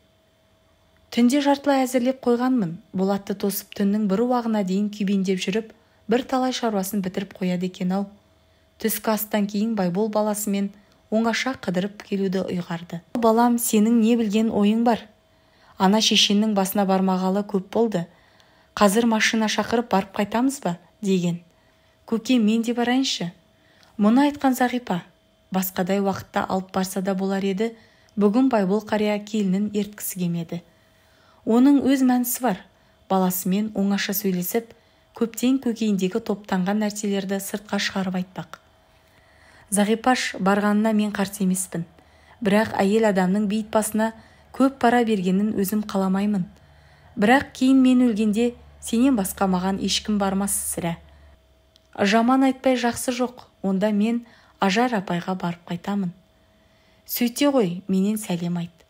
түнде жартылай әзірлеп қойғанмын болатты тосып түннің бір уағына дейін күйбеңдеп жүріп бір талай шаруасын бітіріп қояды екен-ау түскі астан кейін байбол баласымен оңаша қыдырып келуді ұйғарды балам сенің не білген ойың бар ана шешеннің басына бармағалы көп болды қазір машина шақырып барып қайтамыз ба деген көке мен де барайыншы мұны айтқан зағипа басқадай уақытта алып барса да болар еді бүгін байбол қария келінін ерткісі келмеді оның өз мәнісі бар баласымен оңаша сөйлесіп көптен көкейіндегі топтанған нәрселерді сыртқа шығарып айтпақ зағипаш барғанына мен қарсы емеспін бірақ әйел адамның бейіт басына көп пара бергенін өзім қаламаймын бірақ кейін мен өлгенде сенен басқа маған ешкім бармас сірә жаман айтпай жақсы жоқ онда мен ажар апайға барып қайтамын сөйте ғой менен сәлем айт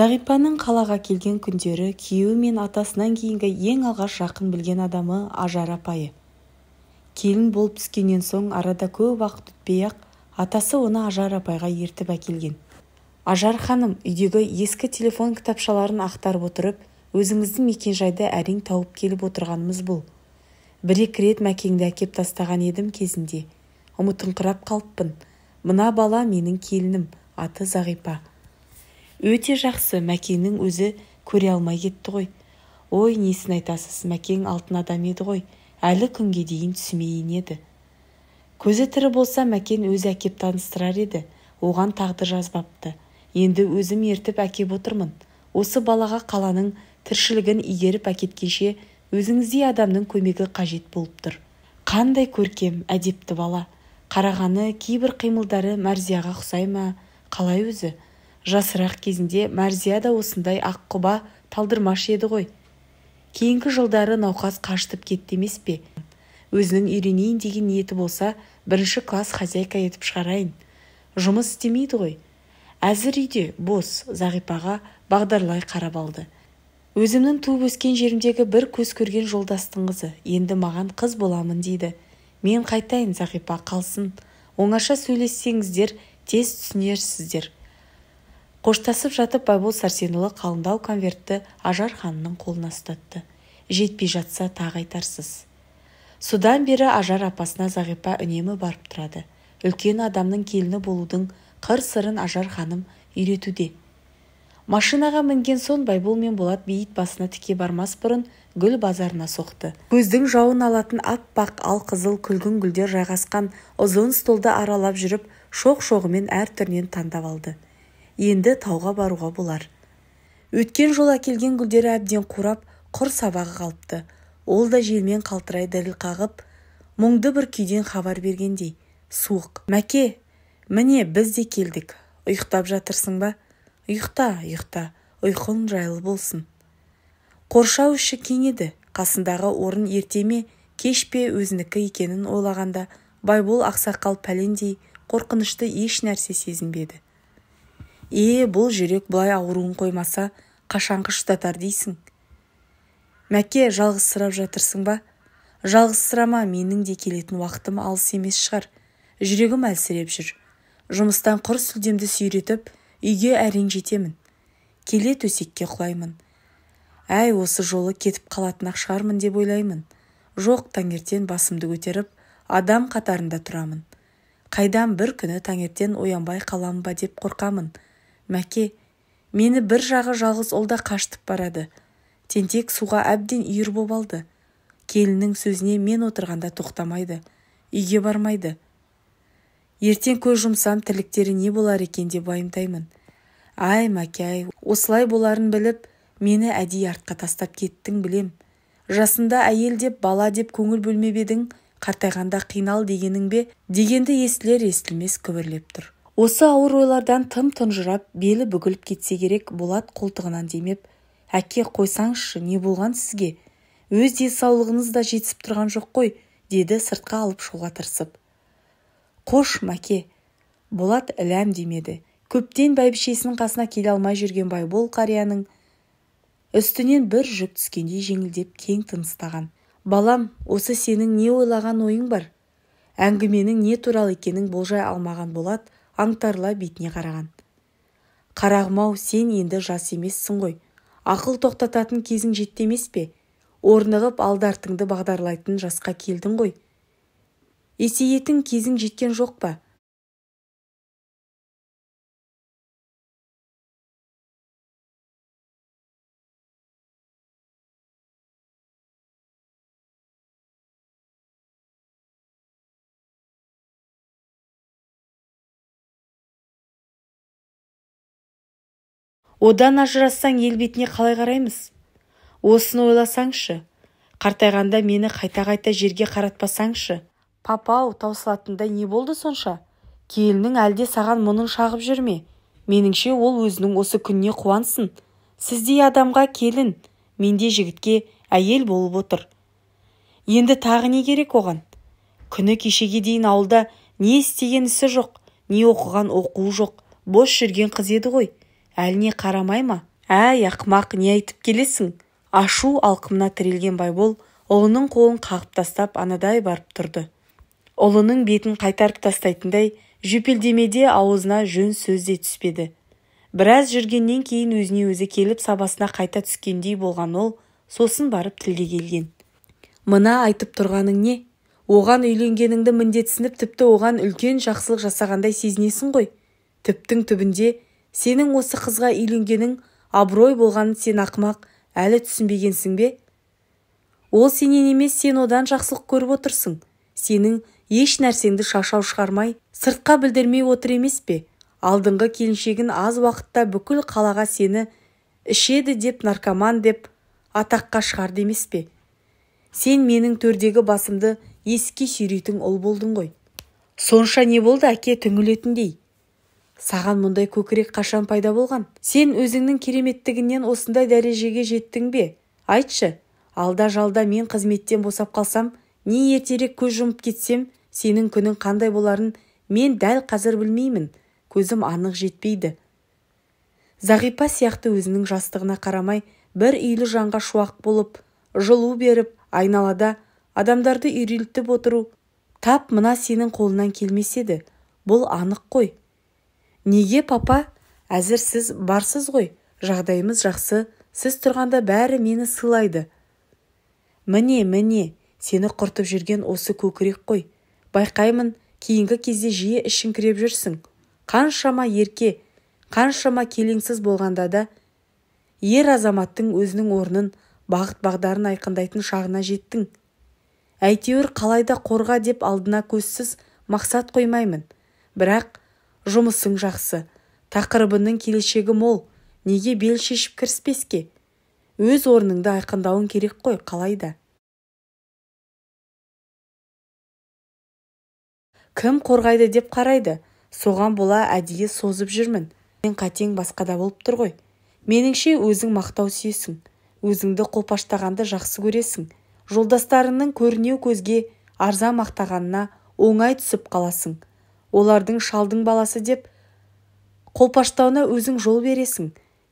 зағипаның қалаға келген күндері күйеуі мен атасынан кейінгі ең алғаш жақын білген адамы ажар апайы келін болып түскеннен соң арада көп уақыт өтпей атасы оны ажар апайға ертіп әкелген ажар ханым үйдегі ескі телефон кітапшаларын ақтарып отырып өзіңіздің мекенжайды әрең тауып келіп отырғанымыз бұл бір-екі рет мәкеңді әкеп тастаған едім кезінде ұмытыңқырап қалыппын мына бала менің келінім аты зағипа өте жақсы мәкеңнің өзі көре алмай кетті ғой ой несін айтасыз мәкең алтын адам еді ғой әлі күнге дейін түсімейін еді көзі тірі болса мәкен өзі әкеп таныстырар еді оған тағдыр жазбапты енді өзім ертіп әкеп отырмын осы балаға қаланың тіршілігін игеріп әкеткенше өзіңіздей адамның көмегі қажет болып тұр қандай көркем әдепті бала қарағаны кейбір қимылдары мәрзияға ұқсай ма қалай өзі жасырақ кезінде мәрзия да осындай аққұба талдырмаш еді ғой кейінгі жылдары науқас қаштып кетті емес пе өзінің үйренейін деген ниеті болса бірінші класс хозяйка етіп шығарайын жұмыс істемейді ғой әзір үйде бос зағипаға бағдарлай қарап алды өзімнің туып өскен жерімдегі бір көз көрген жолдастың қызы енді маған қыз боламын дейді мен қайтайын зағипа қалсын оңаша сөйлессеңіздер тез түсінерсіздер қоштасып жатып байбол сәрсенұлы қалыңдау конвертті ажар ханымның қолына ұстатты жетпей жатса тағы айтарсыз содан бері ажар апасына зағипа үнемі барып тұрады үлкен адамның келіні болудың қыр сырын ажар ханым үйретуде машинаға мінген соң байбол мен болат бейіт басына тіке бармас бұрын гүл базарына соқты көздің жауын алатын аппақ қызыл күлгін гүлдер жайғасқан ұзын столды аралап жүріп шоқ шоғымен әр түрінен таңдап алды енді тауға баруға болар өткен жолы әкелген гүлдері әбден қурап құр сабағы қалыпты ол да желмен қалтырай діріл қағып мұңды бір күйден хабар бергендей суық мәке міне біз де келдік ұйықтап жатырсың ба ұйықта ұйықта ұйқың жайлы болсын қоршау іші кең еді қасындағы орын ерте ме кеш пе өзінікі екенін ойлағанда байбол ақсақал пәлендей қорқынышты еш нәрсе сезінбеді е бұл жүрек бұлай ауруын қоймаса қашан қыштатар дейсің мәке жалғызсырап жатырсың ба жалғызсырама менің де келетін уақытым алыс емес шығар жүрегім әлсіреп жүр жұмыстан құр сүлдемді сүйретіп үйге әрең жетемін келе төсекке құлаймын әй осы жолы кетіп қалатын ақ шығармын деп ойлаймын жоқ таңертең басымды көтеріп адам қатарында тұрамын қайдам бір күні таңертең оянбай қалам ба деп қорқамын мәке мені бір жағы жалғыз ұл қаштып барады тентек суға әбден үйір боп алды келіннің сөзіне мен отырғанда тоқтамайды үйге бармайды ертең көз жұмсам тірліктері не болар екен деп уайымдаймын ай мәке ай осылай боларын біліп мені әдейі артқа тастап кеттің білем жасында әйел деп бала деп көңіл бөлмеп едің қартайғанда қинал дегенің бе дегенді естілер естілмес күбірлеп тұр осы ауыр ойлардан тым тұнжырап белі бүгіліп кетсе керек болат қолтығынан демеп әке қойсаңызшы не болған сізге өз денсаулығыңыз да жетісіп тұрған жоқ қой деді сыртқа алып шығуға тырысып қош мәке болат ләм демеді көптен бәйбішесінің қасына келе алмай жүрген байбол қарияның үстінен бір жүк түскендей жеңілдеп кең тыныстаған балам осы сенің не ойлаған ойың бар әңгіменің не туралы екенін болжай алмаған болат аңтарыла бетіне қараған қарағым ау сен енді жас емессің ғой ақыл тоқтататын кезің жетті емес пе орнығып алды артыңды бағдарлайтын жасқа келдің ғой есейетін кезің жеткен жоқ па одан ажырассаң ел бетіне қалай қараймыз осыны ойласаңшы қартайғанда мені қайта-қайта жерге қаратпасаңшы папау таусылатында не болды сонша келінің әлде саған мұнын шағып жүр ме меніңше ол өзінің осы күніне қуансын сіздей адамға келін менде жігітке әйел болып отыр енді тағы не керек оған күні кешеге дейін ауылда не істеген ісі жоқ не оқыған оқуы жоқ бос жүрген қыз еді ғой әліне қарамай ма әй ақымақ не айтып келесің ашу алқымына тірелген байбол ұлының қолын қағып тастап анадай барып тұрды ұлының бетін қайтарып тастайтындай жөпелдемеде аузына жөн сөз де түспеді біраз жүргеннен кейін өзіне өзі келіп сабасына қайта түскендей болған ол сосын барып тілге келген мына айтып тұрғаның не оған үйленгеніңді міндетсініп тіпті оған үлкен жақсылық жасағандай сезінесің ғой Тіптің түбінде сенің осы қызға үйленгенің абырой болғанын сен ақымақ әлі түсінбегенсің бе ол сенен емес сен одан жақсылық көріп отырсың сенің еш нәрсеңді шашау шығармай сыртқа білдірмей отыр емес пе алдыңғы келіншегін аз уақытта бүкіл қалаға сені ішеді деп наркоман деп атаққа шығарды емес пе сен менің төрдегі басымды есікке сүйрейтін ұл болдың ғой сонша не болды әке түңілетіндей саған мұндай көкірек қашан пайда болған сен өзіңнің кереметтігіңнен осындай дәрежеге жеттің бе айтшы алда-жалда мен қызметтен босап қалсам не ертерек көз жұмып кетсем сенің күнің қандай боларын мен дәл қазір білмеймін көзім анық жетпейді зағипа сияқты өзінің жастығына қарамай бір үйлі жанға шуақ болып жылу беріп айналада адамдарды үйрелтіп отыру тап мына сенің қолыңнан келмеседі, бұл анық қой неге папа әзір сіз барсыз ғой жағдайымыз жақсы сіз тұрғанда бәрі мені сыйлайды міне міне сені құртып жүрген осы көкірек қой байқаймын кейінгі кезде жиі ішіңкіреп жүрсің қаншама ерке қаншама келеңсіз болғанда да ер азаматтың өзінің орнын бағыт бағдарын айқындайтын шағына жеттің әйтеуір қалайда қорға деп алдына көзсіз мақсат қоймаймын бірақ жұмысың жақсы тақырыбының келешегі мол неге бел шешіп кіріспеске өз орныңды айқындауың керек қой да кім қорғайды деп қарайды соған бола әдейі созып жүрмін мен қатең басқада болып тұр ғой меніңше өзің мақтау сүйесің өзіңді қолпаштағанды жақсы көресің жолдастарыңның көрінеу көзге арза мақтағанына оңай түсіп қаласың олардың шалдың баласы деп қолпаштауына өзің жол бересің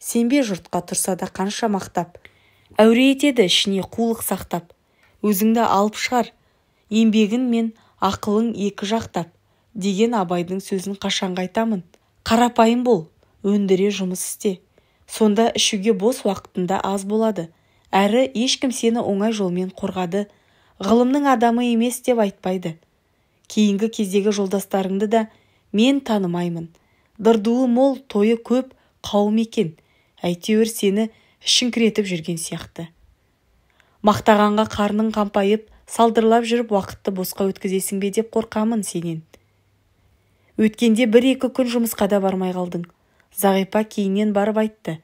сенбе жұртқа тұрса да қанша мақтап әуре етеді ішіне қулық сақтап өзіңді алып шығар еңбегін мен ақылың екі жақтап деген абайдың сөзін қашан айтамын қарапайым бол өндіре жұмыс істе сонда ішуге бос уақытында аз болады әрі ешкім сені оңай жолмен қорғады ғылымның адамы емес деп айтпайды кейінгі кездегі жолдастарыңды да мен танымаймын дырдуы мол тойы көп қауым екен әйтеуір сені ішіңкіретіп жүрген сияқты мақтағанға қарның қампайып салдырлап жүріп уақытты босқа өткізесің бе деп қорқамын сенен өткенде бір-екі күн жұмысқа да бармай қалдың зағипа кейіннен барып айтты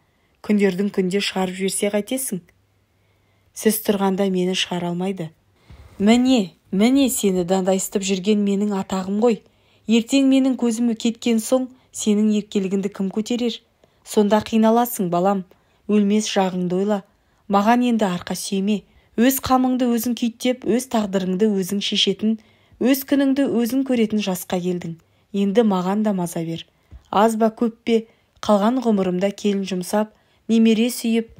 күндердің күнде шығарып жіберсе қайтесің сіз тұрғанда мені шығара алмайды міне міне сені дандайсытып жүрген менің атағым ғой ертең менің көзім кеткен соң сенің еркелігіңді кім көтерер сонда қиналасың балам өлмес жағыңды ойла маған енді арқа сүйеме өз қамыңды өзің күйттеп өз тағдырыңды өзің шешетін өз күніңді өзің көретін жасқа келдің енді маған да маза бер аз ба көп пе қалған ғұмырымда келін жұмсап немере сүйіп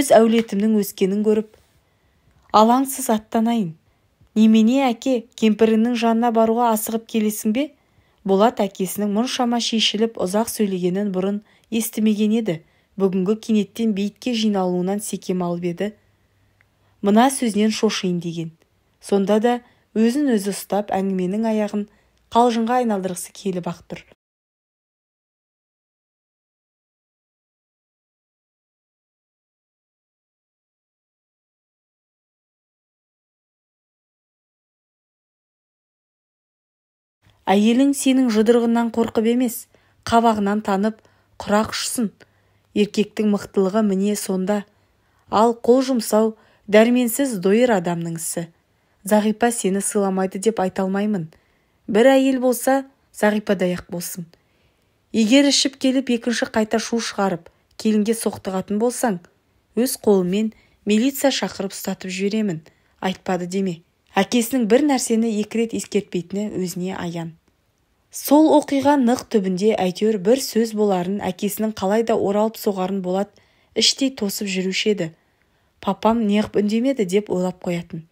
өз әулетімнің өскенін көріп алаңсыз аттанайын немене әке кемпірінің жанына баруға асығып келесің бе болат әкесінің мұншама шешіліп ұзақ сөйлегенін бұрын естімеген еді бүгінгі кенеттен бейітке жиналуынан секем алып еді мына сөзінен шошиын деген сонда да өзін өзі ұстап әңгіменің аяғын қалжыңға айналдырғысы келіп ақ тұр әйелің сенің жұдырығыңнан қорқып емес қабағынан танып құрақ ұшсын еркектің мықтылығы міне сонда ал қол жұмсау дәрменсіз дойыр адамның ісі зағипа сені сыйламайды деп айта алмаймын бір әйел болса зағипадай ақ болсын егер ішіп келіп екінші қайта шу шығарып келінге соқтығатын болсаң өз қолыммен милиция шақырып ұстатып жіберемін айтпады деме әкесінің бір нәрсені екі рет ескертпейтіні өзіне аян сол оқиға нық түбінде әйтеуір бір сөз боларын әкесінің қалайда оралып соғарын болат іштей тосып жүруші еді папам неғып үндемеді деп ойлап қоятын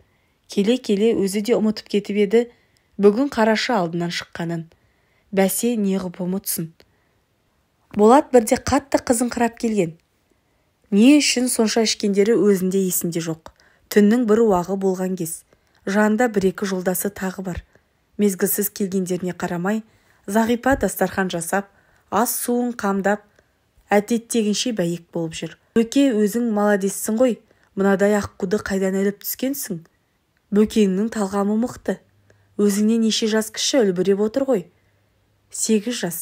келе келе өзі де ұмытып кетіп еді бүгін қарашы алдынан шыққанын бәсе неғып ұмытсын болат бірде қатты қызыңқырап келген не үшін сонша ішкендері өзінде есінде жоқ түннің бір уағы болған кез жанында бір-екі жолдасы тағы бар мезгілсіз келгендеріне қарамай зағипа дастархан жасап ас суын қамдап әдеттегінше бәйек болып жүр бөке өзің молодецсің ғой мынадай аққуды қайдан іліп түскенсің бөкеңнің талғамы мықты өзіңнен неше жас кіші үлбіреп отыр ғой сегіз жас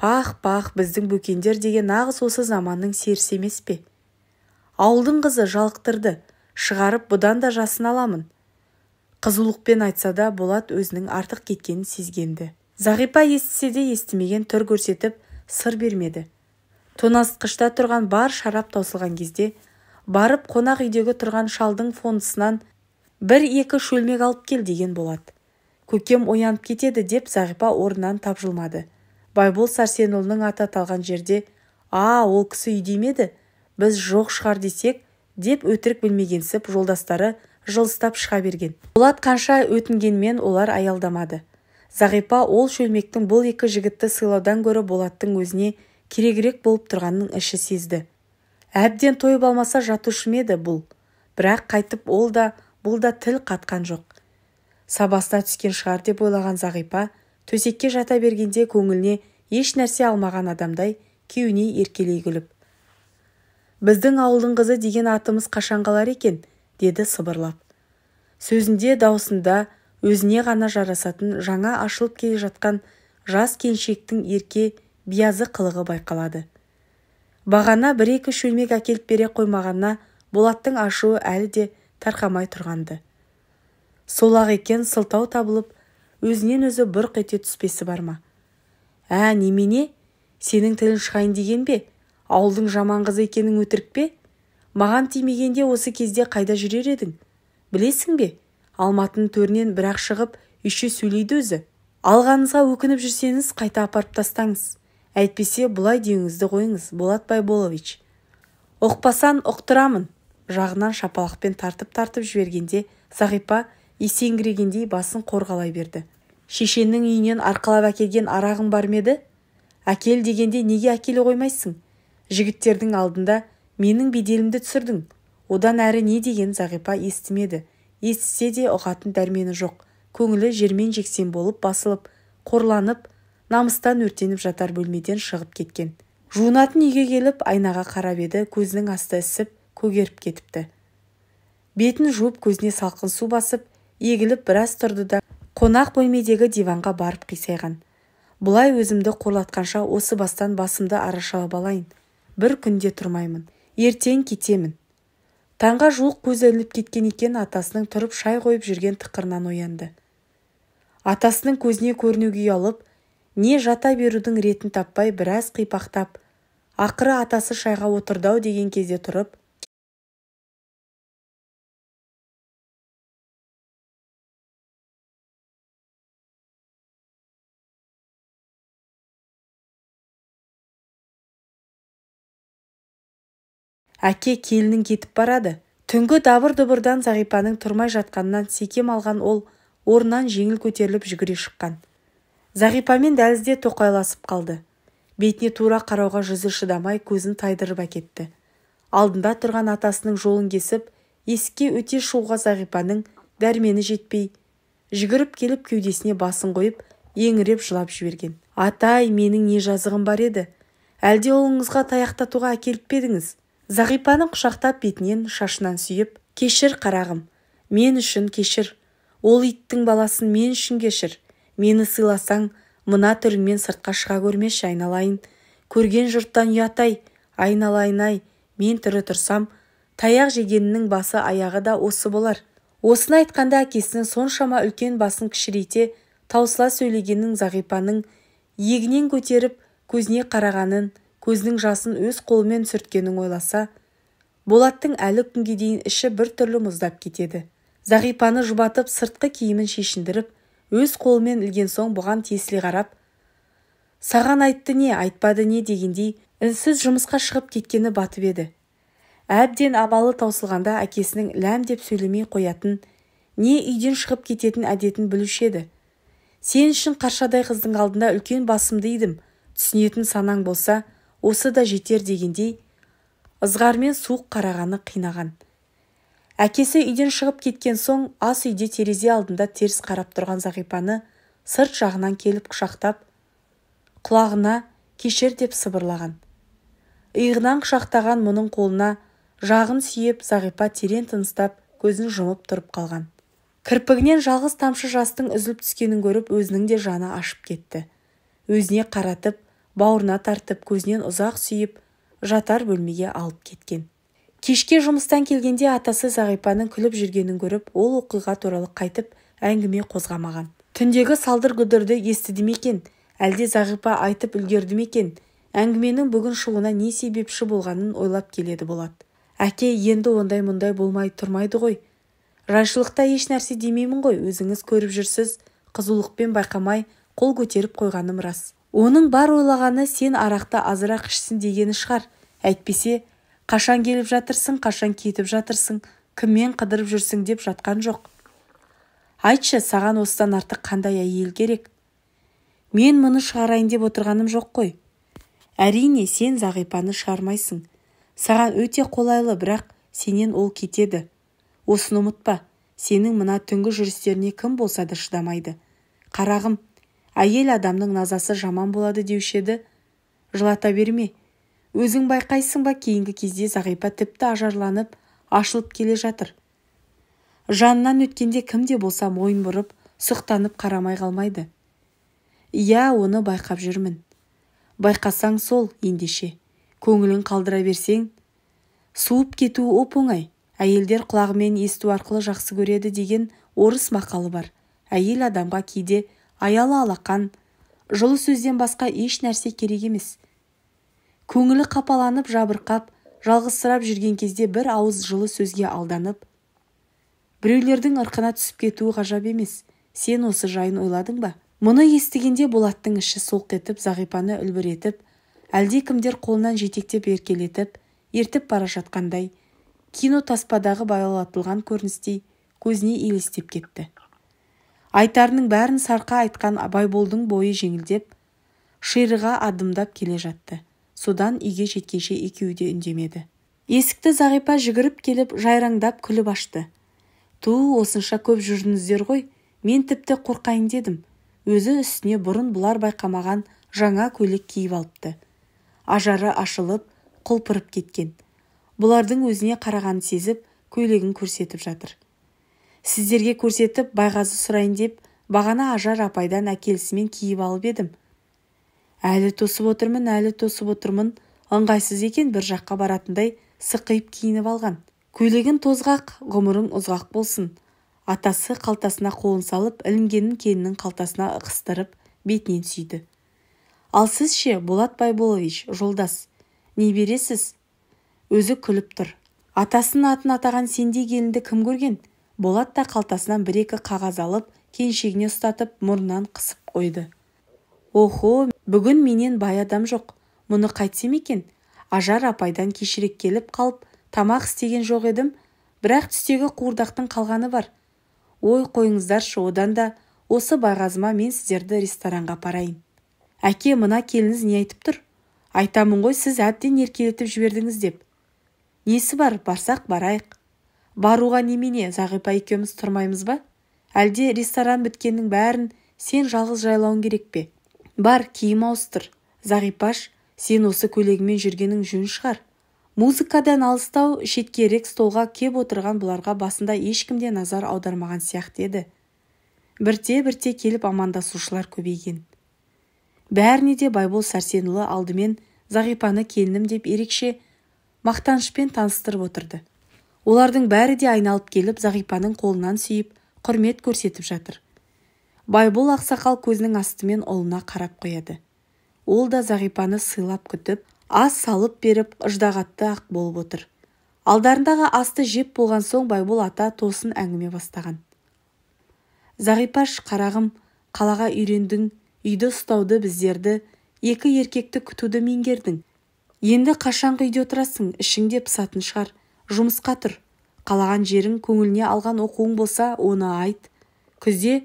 пах пах біздің бөкендер деген нағыз осы заманның серісі емес пе ауылдың қызы жалықтырды шығарып бұдан да жасын аламын қызулықпен айтса да болат өзінің артық кеткенін сезгенді зағипа естісе де естімеген түр көрсетіп сыр бермеді тоңазытқышта тұрған бар шарап таусылған кезде барып қонақ үйдегі тұрған шалдың фондысынан бір-екі шөлмек алып кел деген болат көкем оянып кетеді деп зағипа орнынан тапжылмады байбол сәрсенұлының аты аталған жерде а ол кісі үйде біз жоқ шығар десек деп өтірік білмегенсіп жолдастары жылыстап шыға берген болат қанша өтінгенмен олар аялдамады зағипа ол шөлмектің бұл екі жігітті сыйлаудан гөрі болаттың өзіне керегірек болып тұрғанын іші сезді әбден тойып алмаса жатушы еді бұл бірақ қайтып ол да бұл да тіл қатқан жоқ сабасына түскен шығар деп ойлаған зағипа төсекке жата бергенде көңіліне еш нәрсе алмаған адамдай күйеуіне еркелей күліп біздің ауылдың қызы деген атымыз қашан қалар екен деді сыбырлап сөзінде даусында өзіне ғана жарасатын жаңа ашылып келе жатқан жас келіншектің ерке биязы қылығы байқалады бағана бір-екі шөлмек әкеліп бере қоймағанына болаттың ашуы әлі де тарқамай тұрғанды сол-ақ екен сылтау табылып өзінен өзі бұрқ ете түспесі бар ма ә немене сенің тілің шығайын деген бе ауылдың жаман қызы екенің өтірік пе маған тимегенде осы кезде қайда жүрер едің білесің бе алматының төрінен бірақ шығып еще сөйлейді өзі алғаныңызға өкініп жүрсеңіз қайта апарып тастаңыз әйтпесе бұлай деуіңізді қойыңыз болат байболович ұқпасаң ұқтырамын жағынан шапалақпен тартып-тартып жібергенде зағипа есеңгірегендей басын қорғалай берді шешеннің үйінен арқалап әкелген арағың бар ма еді әкел дегенде неге әкеле қоймайсың жігіттердің алдында менің беделімді түсірдің одан әрі не деген зағипа естімеді естісе де ұғатын дәрмені жоқ көңілі жермен-жексен болып басылып қорланып намыстан өртеніп жатар бөлмеден шығып кеткен жуынатын үйге келіп айнаға қарап еді көзінің асты ісіп көгеріп кетіпті бетін жуып көзіне салқын су басып егіліп біраз тұрды да қонақ бөлмедегі диванға барып қисайған бұлай өзімді қорлатқанша осы бастан басымды арашалап алайын бір күнде тұрмаймын ертең кетемін таңға жуық көзі іліп кеткен екен атасының тұрып шай қойып жүрген тықырынан оянды атасының көзіне көрінуге ұялып не жата берудің ретін таппай біраз қипақтап ақыры атасы шайға отырды деген кезде тұрып әке келінің кетіп барады түнгі дабыр дұбырдан зағипаның тұрмай жатқанынан секем алған ол орнынан жеңіл көтеріліп жүгіре шыққан зағипамен дәлізде тоқайласып қалды бетіне тура қарауға жүзі шыдамай көзін тайдырып әкетті алдында тұрған атасының жолын кесіп есікке өте шығуға зағипаның дәрмені жетпей жүгіріп келіп кеудесіне басын қойып еңіреп жылап жіберген атай менің не жазығым бар еді әлде ұлыңызға таяқтатуға әкеліп пе едіңіз зағипаны құшақтап бетінен шашынан сүйіп кешір қарағым мен үшін кешір ол иттің баласын мен үшін кешір мені сыйласаң мына түріңмен сыртқа шыға көрмеші айналайын көрген жұрттан ұятай айналайын-ай мен түрі тұрсам таяқ жегеннің басы аяғы да осы болар осыны айтқанда әкесінің соншама үлкен басын кішірейте таусыла сөйлегенін зағипаның егінен көтеріп көзіне қарағанын көзінің жасын өз қолымен сүрткенін ойласа болаттың әлі күнге дейін іші бір түрлі мұздап кетеді зағипаны жұбатып сыртқы киімін шешіндіріп өз қолымен ілген соң бұған тесіле қарап саған айтты не айтпады не дегендей үнсіз жұмысқа шығып кеткені батып еді әбден абалы таусылғанда әкесінің ләм деп сөйлемей қоятын не үйден шығып кететін әдетін білуші еді сен үшін қаршадай қыздың алдында үлкен басымды идім түсінетін санаң болса осы да жетер дегендей ызғармен суық қарағаны қинаған әкесі үйден шығып кеткен соң ас үйде терезе алдында теріс қарап тұрған зағипаны сырт жағынан келіп құшақтап құлағына кешер деп сыбырлаған иығынан құшақтаған мұның қолына жағын сүйеп зағипа терең тыныстап көзін жұмып тұрып қалған кірпігінен жалғыз тамшы жастың үзіліп түскенін көріп өзінің де жаны ашып кетті өзіне қаратып бауырына тартып көзінен ұзақ сүйіп жатар бөлмеге алып кеткен кешке жұмыстан келгенде атасы зағипаның күліп жүргенін көріп ол оқиға туралы қайтып әңгіме қозғамаған түндегі салдыр гүдірді естіді ме екен әлде зағипа айтып үлгерді ме екен әңгіменің бүгін шығуына не себепші болғанын ойлап келеді болат әке енді ондай мұндай болмай тұрмайды ғой еш нәрсе демеймін ғой өзіңіз көріп жүрсіз қызулықпен байқамай қол көтеріп қойғаным рас оның бар ойлағаны сен арақты азырақ ішсін дегені шығар әйтпесе қашан келіп жатырсың қашан кетіп жатырсың кіммен қыдырып жүрсің деп жатқан жоқ айтшы саған осыдан артық қандай әйел керек мен мұны шығарайын деп отырғаным жоқ қой әрине сен зағипаны шығармайсың саған өте қолайлы бірақ сенен ол кетеді осыны ұмытпа сенің мына түнгі жүрістеріне кім болса да шыдамайды қарағым әйел адамның назасы жаман болады деуші еді жылата берме өзің байқайсың ба кейінгі кезде зағипа тіпті ажарланып ашылып келе жатыр жанынан өткенде кім де болса мойын бұрып сұқтанып қарамай қалмайды иә оны байқап жүрмін байқасаң сол ендеше көңілін қалдыра берсең суып кету оп-оңай әйелдер құлағымен есту арқылы жақсы көреді деген орыс мақалы бар әйел адамға кейде аялы алақан жылы сөзден басқа еш нәрсе керек емес көңілі қапаланып жабырқап жалғызсырап жүрген кезде бір ауыз жылы сөзге алданып біреулердің ырқына түсіп кетуі ғажап емес сен осы жайын ойладың ба мұны естігенде болаттың іші солқ етіп зағипаны үлбіретіп кімдер қолынан жетектеп еркелетіп ертіп бара жатқандай таспадағы баяулатылған көріністей көзіне елестеп кетті айтарының бәрін сарқа айтқан байболдың бойы жеңілдеп ширыға адымдап келе жатты содан үйге жеткенше екеуі де үндемеді есікті зағипа жүгіріп келіп жайраңдап күліп ашты ту осынша көп жүрдіңіздер ғой мен тіпті қорқайын дедім өзі үстіне бұрын бұлар байқамаған жаңа көйлек киіп алыпты ажары ашылып құлпырып кеткен бұлардың өзіне қарағанын сезіп көйлегін көрсетіп жатыр сіздерге көрсетіп байғазы сұрайын деп бағана ажар апайдан әкелісімен киіп алып едім әлі тосып отырмын әлі тосып отырмын ыңғайсыз екен бір жаққа баратындай сықиып киініп алған көйлегін тозғақ ғұмырың ұзғақ болсын атасы қалтасына қолын салып ілінгенін келіннің қалтасына ықыстырып бетінен сүйді ал сіз ше болат байболович жолдас не бересіз өзі күліп тұр атасының атын атаған сендей келінді кім көрген болат та қалтасынан бір-екі қағаз алып кеншегіне ұстатып мұрнынан қысып қойды Охо, бүгін менен бай адам жоқ мұны қайтсем екен ажар апайдан кешірек келіп қалып тамақ істеген жоқ едім бірақ түстегі қуырдақтың қалғаны бар ой қойыңыздаршы одан да осы байғазыма мен сіздерді ресторанға апарайын әке мына келіңіз не айтып тұр айтамын ғой сіз әбден еркелетіп жібердіңіз деп несі бар барсақ барайық баруға немене зағипа екеуміз тұрмаймыз ба әлде ресторан біткеннің бәрін сен жалғыз жайлауың керек пе бар киім ауыстыр зағипаш сен осы көйлегіңмен жүргенің жөн шығар музыкадан алыстау шеткерек столға кеп отырған бұларға басында ешкім де назар аудармаған сияқты еді бірте бірте келіп амандасушылар көбейген бәріне де байбол сәрсенұлы алдымен зағипаны келінім деп ерекше мақтанышпен таныстырып отырды олардың бәрі де айналып келіп зағипаның қолынан сүйіп құрмет көрсетіп жатыр байбол ақсақал көзінің астымен ұлына қарап қояды ол да зағипаны сыйлап күтіп ас салып беріп ыждағатты ақ болып отыр алдарындағы асты жеп болған соң байбол ата тосын әңгіме бастаған зағипаш қарағым қалаға үйрендің үйді ұстауды біздерді екі еркекті күтуді меңгердің енді қашанғы үйде отырасың ішіңде пысатын шығар жұмысқа тұр қалаған жерің көңіліне алған оқуың болса оны айт күзде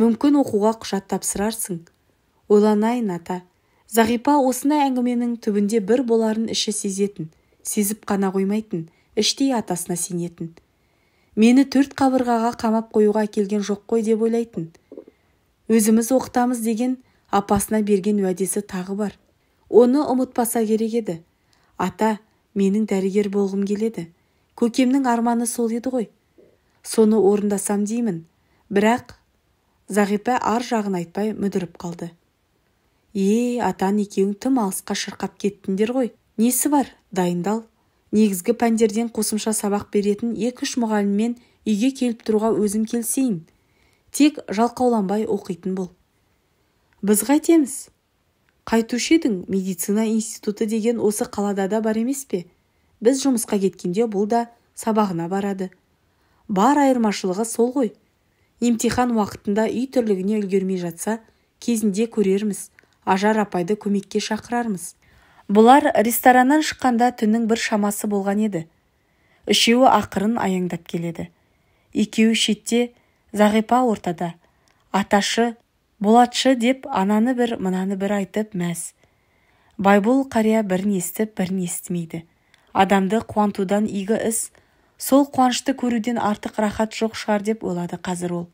мүмкін оқуға құжат тапсырарсың ойланайын ата зағипа осындай әңгіменің түбінде бір боларын іші сезетін сезіп қана қоймайтын іштей атасына сенетін мені төрт қабырғаға қамап қоюға келген жоқ қой деп ойлайтын өзіміз оқытамыз деген апасына берген уәдесі тағы бар оны ұмытпаса керек еді ата менің дәрігер болғым келеді көкемнің арманы сол еді ғой соны орындасам деймін бірақ зағипа ар жағын айтпай мүдіріп қалды е атаң екеуің тым алысқа шырқап кеттіңдер ғой несі бар дайындал негізгі пәндерден қосымша сабақ беретін екі үш мұғаліммен үйге келіп тұруға өзім келісейін тек жалқауланбай оқитын бол біз қайтеміз қайтушы едің медицина институты деген осы қалада да бар емес пе біз жұмысқа кеткенде бұл да сабағына барады бар айырмашылығы сол ғой емтихан уақытында үй тірлігіне үлгермей жатса кезінде көрерміз ажар апайды көмекке шақырармыз бұлар рестораннан шыққанда түннің бір шамасы болған еді үшеуі ақырын аяңдап келеді екеуі шетте зағипа ортада аташы болатшы деп ананы бір мынаны бір айтып мәз байбол қария бірін естіп бірін естімейді адамды қуантудан игі іс сол қуанышты көруден артық рахат жоқ шығар деп ойлады қазір ол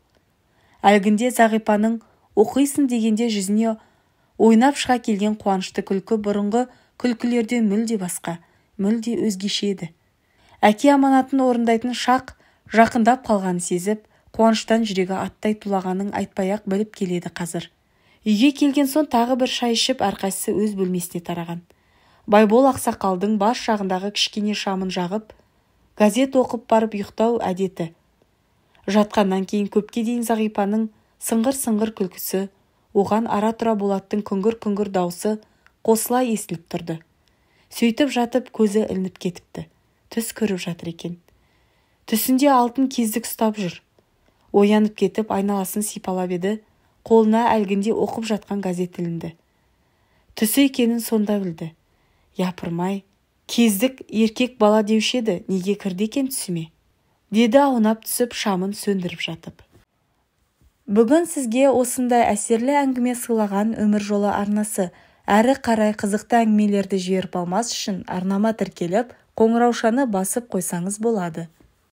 әлгінде зағипаның оқисың дегенде жүзіне ойнап шыға келген қуанышты күлкі бұрынғы күлкілерден мүлде басқа мүлде өзгеше еді әке аманатын орындайтын шақ жақындап қалғанын сезіп қуаныштан жүрегі аттай тулағанын айтпай ақ біліп келеді қазір үйге келген соң тағы бір шай ішіп әрқайсысы өз бөлмесіне тараған байбол ақсақалдың бас жағындағы кішкене шамын жағып газет оқып барып ұйықтау әдеті жатқаннан кейін көпке дейін зағипаның сыңғыр-сыңғыр күлкісі оған ара тұра болаттың күңгір-күңгір даусы қосыла естіліп тұрды сөйтіп жатып көзі ілініп кетіпті түс көріп жатыр екен түсінде алтын кездік ұстап жүр оянып кетіп айналасын сипалап еді қолына әлгінде оқып жатқан газет ілінді түсі екенін сонда білді япырмай кездік еркек бала деуші еді неге кірді екен түсіме деді аунап түсіп шамын сөндіріп жатып бүгін сізге осындай әсерлі әңгіме сыйлаған өмір жолы арнасы әрі қарай қызықты әңгімелерді жіберіп алмас үшін арнама тіркеліп қоңыраушаны басып қойсаңыз болады